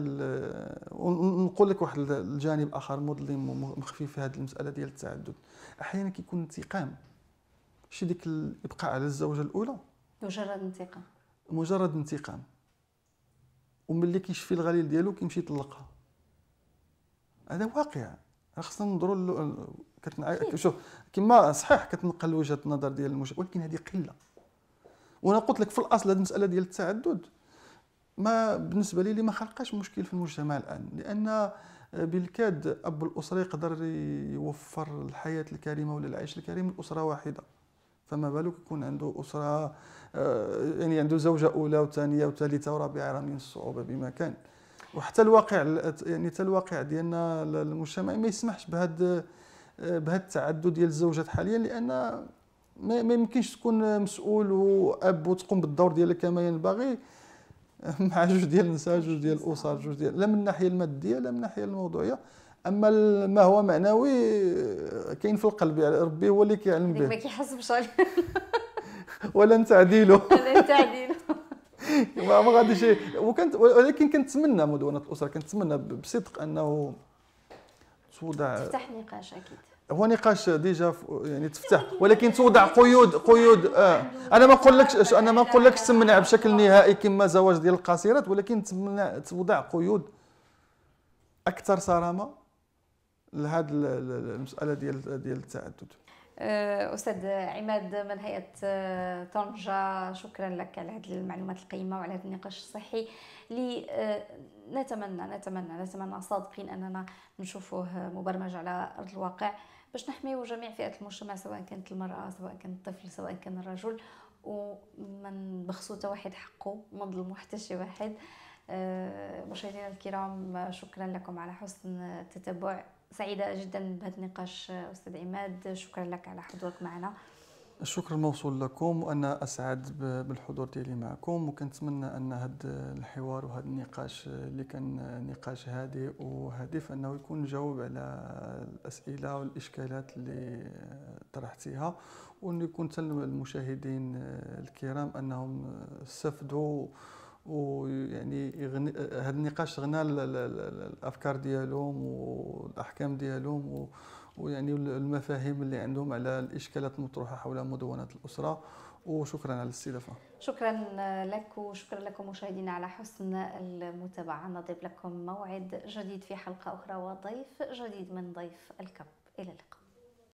[SPEAKER 2] نقول لك واحد الجانب اخر مظلم ومخفي في هذه المساله ديال التعدد احيانا كيكون انتقام ماشي ديك الابقاء على الزوجه الاولى
[SPEAKER 1] مجرد انتقام
[SPEAKER 2] مجرد انتقام وملي كيشفي الغليل ديالو كيمشي يطلقها هذا واقع خصنا ننظروا ل... كتنع... شوف كما صحيح كتنقل وجهه النظر ديال المجتمع ولكن هذه قله وانا قلت لك في الاصل هذه المساله ديال التعدد ما بالنسبه لي ما خلقاش مشكل في المجتمع الان لان آه، بالكاد اب الاسره يقدر يوفر الحياه الكريمه ولا العيش الكريم لاسره واحده فما بالك يكون عنده اسره آه، يعني عنده زوجه اولى وثانيه وثالثه ورابعه راه من الصعوبه بما كان وحتى الواقع يعني حتى الواقع ديالنا المجتمعي ما يسمحش بهذا آه، بهذا التعدد ديال الزوجات حاليا لان ما يمكنش تكون مسؤول واب وتقوم بالدور ديالك كما ينبغي مع جوج ديال النساء جوج ديال الاسر جوج ديال لا من الناحيه الماديه لا من الناحيه الموضوعيه اما ما هو معنوي آه، كاين في القلب يعني ربي هو اللي كيعلم به ما كيحسبش ولا تعديله ولا تعديله ما غاديش وكنت ولكن كنتمنى مدونه الاسره كنتمنى بصدق انه توضع تفتح
[SPEAKER 1] نقاش اكيد
[SPEAKER 2] هو نقاش ديجا يعني تفتح ولكن توضع قيود قيود آه. انا ما نقولكش انا ما نقولكش تمنع بشكل نهائي كما زواج ديال القاصرات ولكن تمنع توضع قيود اكثر صرامه لهذه المساله ديال ديال التعدد
[SPEAKER 1] أه، استاذ عماد من هيئه أه، طنجه شكرا لك على هذه المعلومات القيمه وعلى هذا النقاش الصحي اللي أه، نتمنى نتمنى نتمنى صادقين اننا نشوفوه مبرمج على ارض الواقع باش نحميو جميع فئات المجتمع سواء كانت المراه سواء كان الطفل سواء كان الرجل وما نبخسو حتى واحد حقه ما نظلمو حتى شي واحد مشاهدينا الكرام شكرا لكم على حسن التتبع سعيده جدا بهذا النقاش استاذ عماد شكرا لك على حضورك معنا
[SPEAKER 2] الشكر موصول لكم وانا اسعد بالحضور ديالي معكم وكنتمنى ان هذا الحوار وهذا النقاش اللي كان نقاش هادئ وهادف انه يكون جاوب على الاسئله والاشكالات اللي طرحتيها وان يكون المشاهدين الكرام انهم استفدوا ويعني يغني هذا النقاش غنى الافكار ديالهم والاحكام ديالهم و... ويعني المفاهيم اللي عندهم على الاشكالات المطروحه حول مدونه الاسره وشكرا على الاستضافه
[SPEAKER 1] شكرا لك وشكرا لكم مشاهدينا على حسن المتابعه نضيف لكم موعد جديد في حلقه اخرى وضيف جديد من ضيف الكب الى اللقاء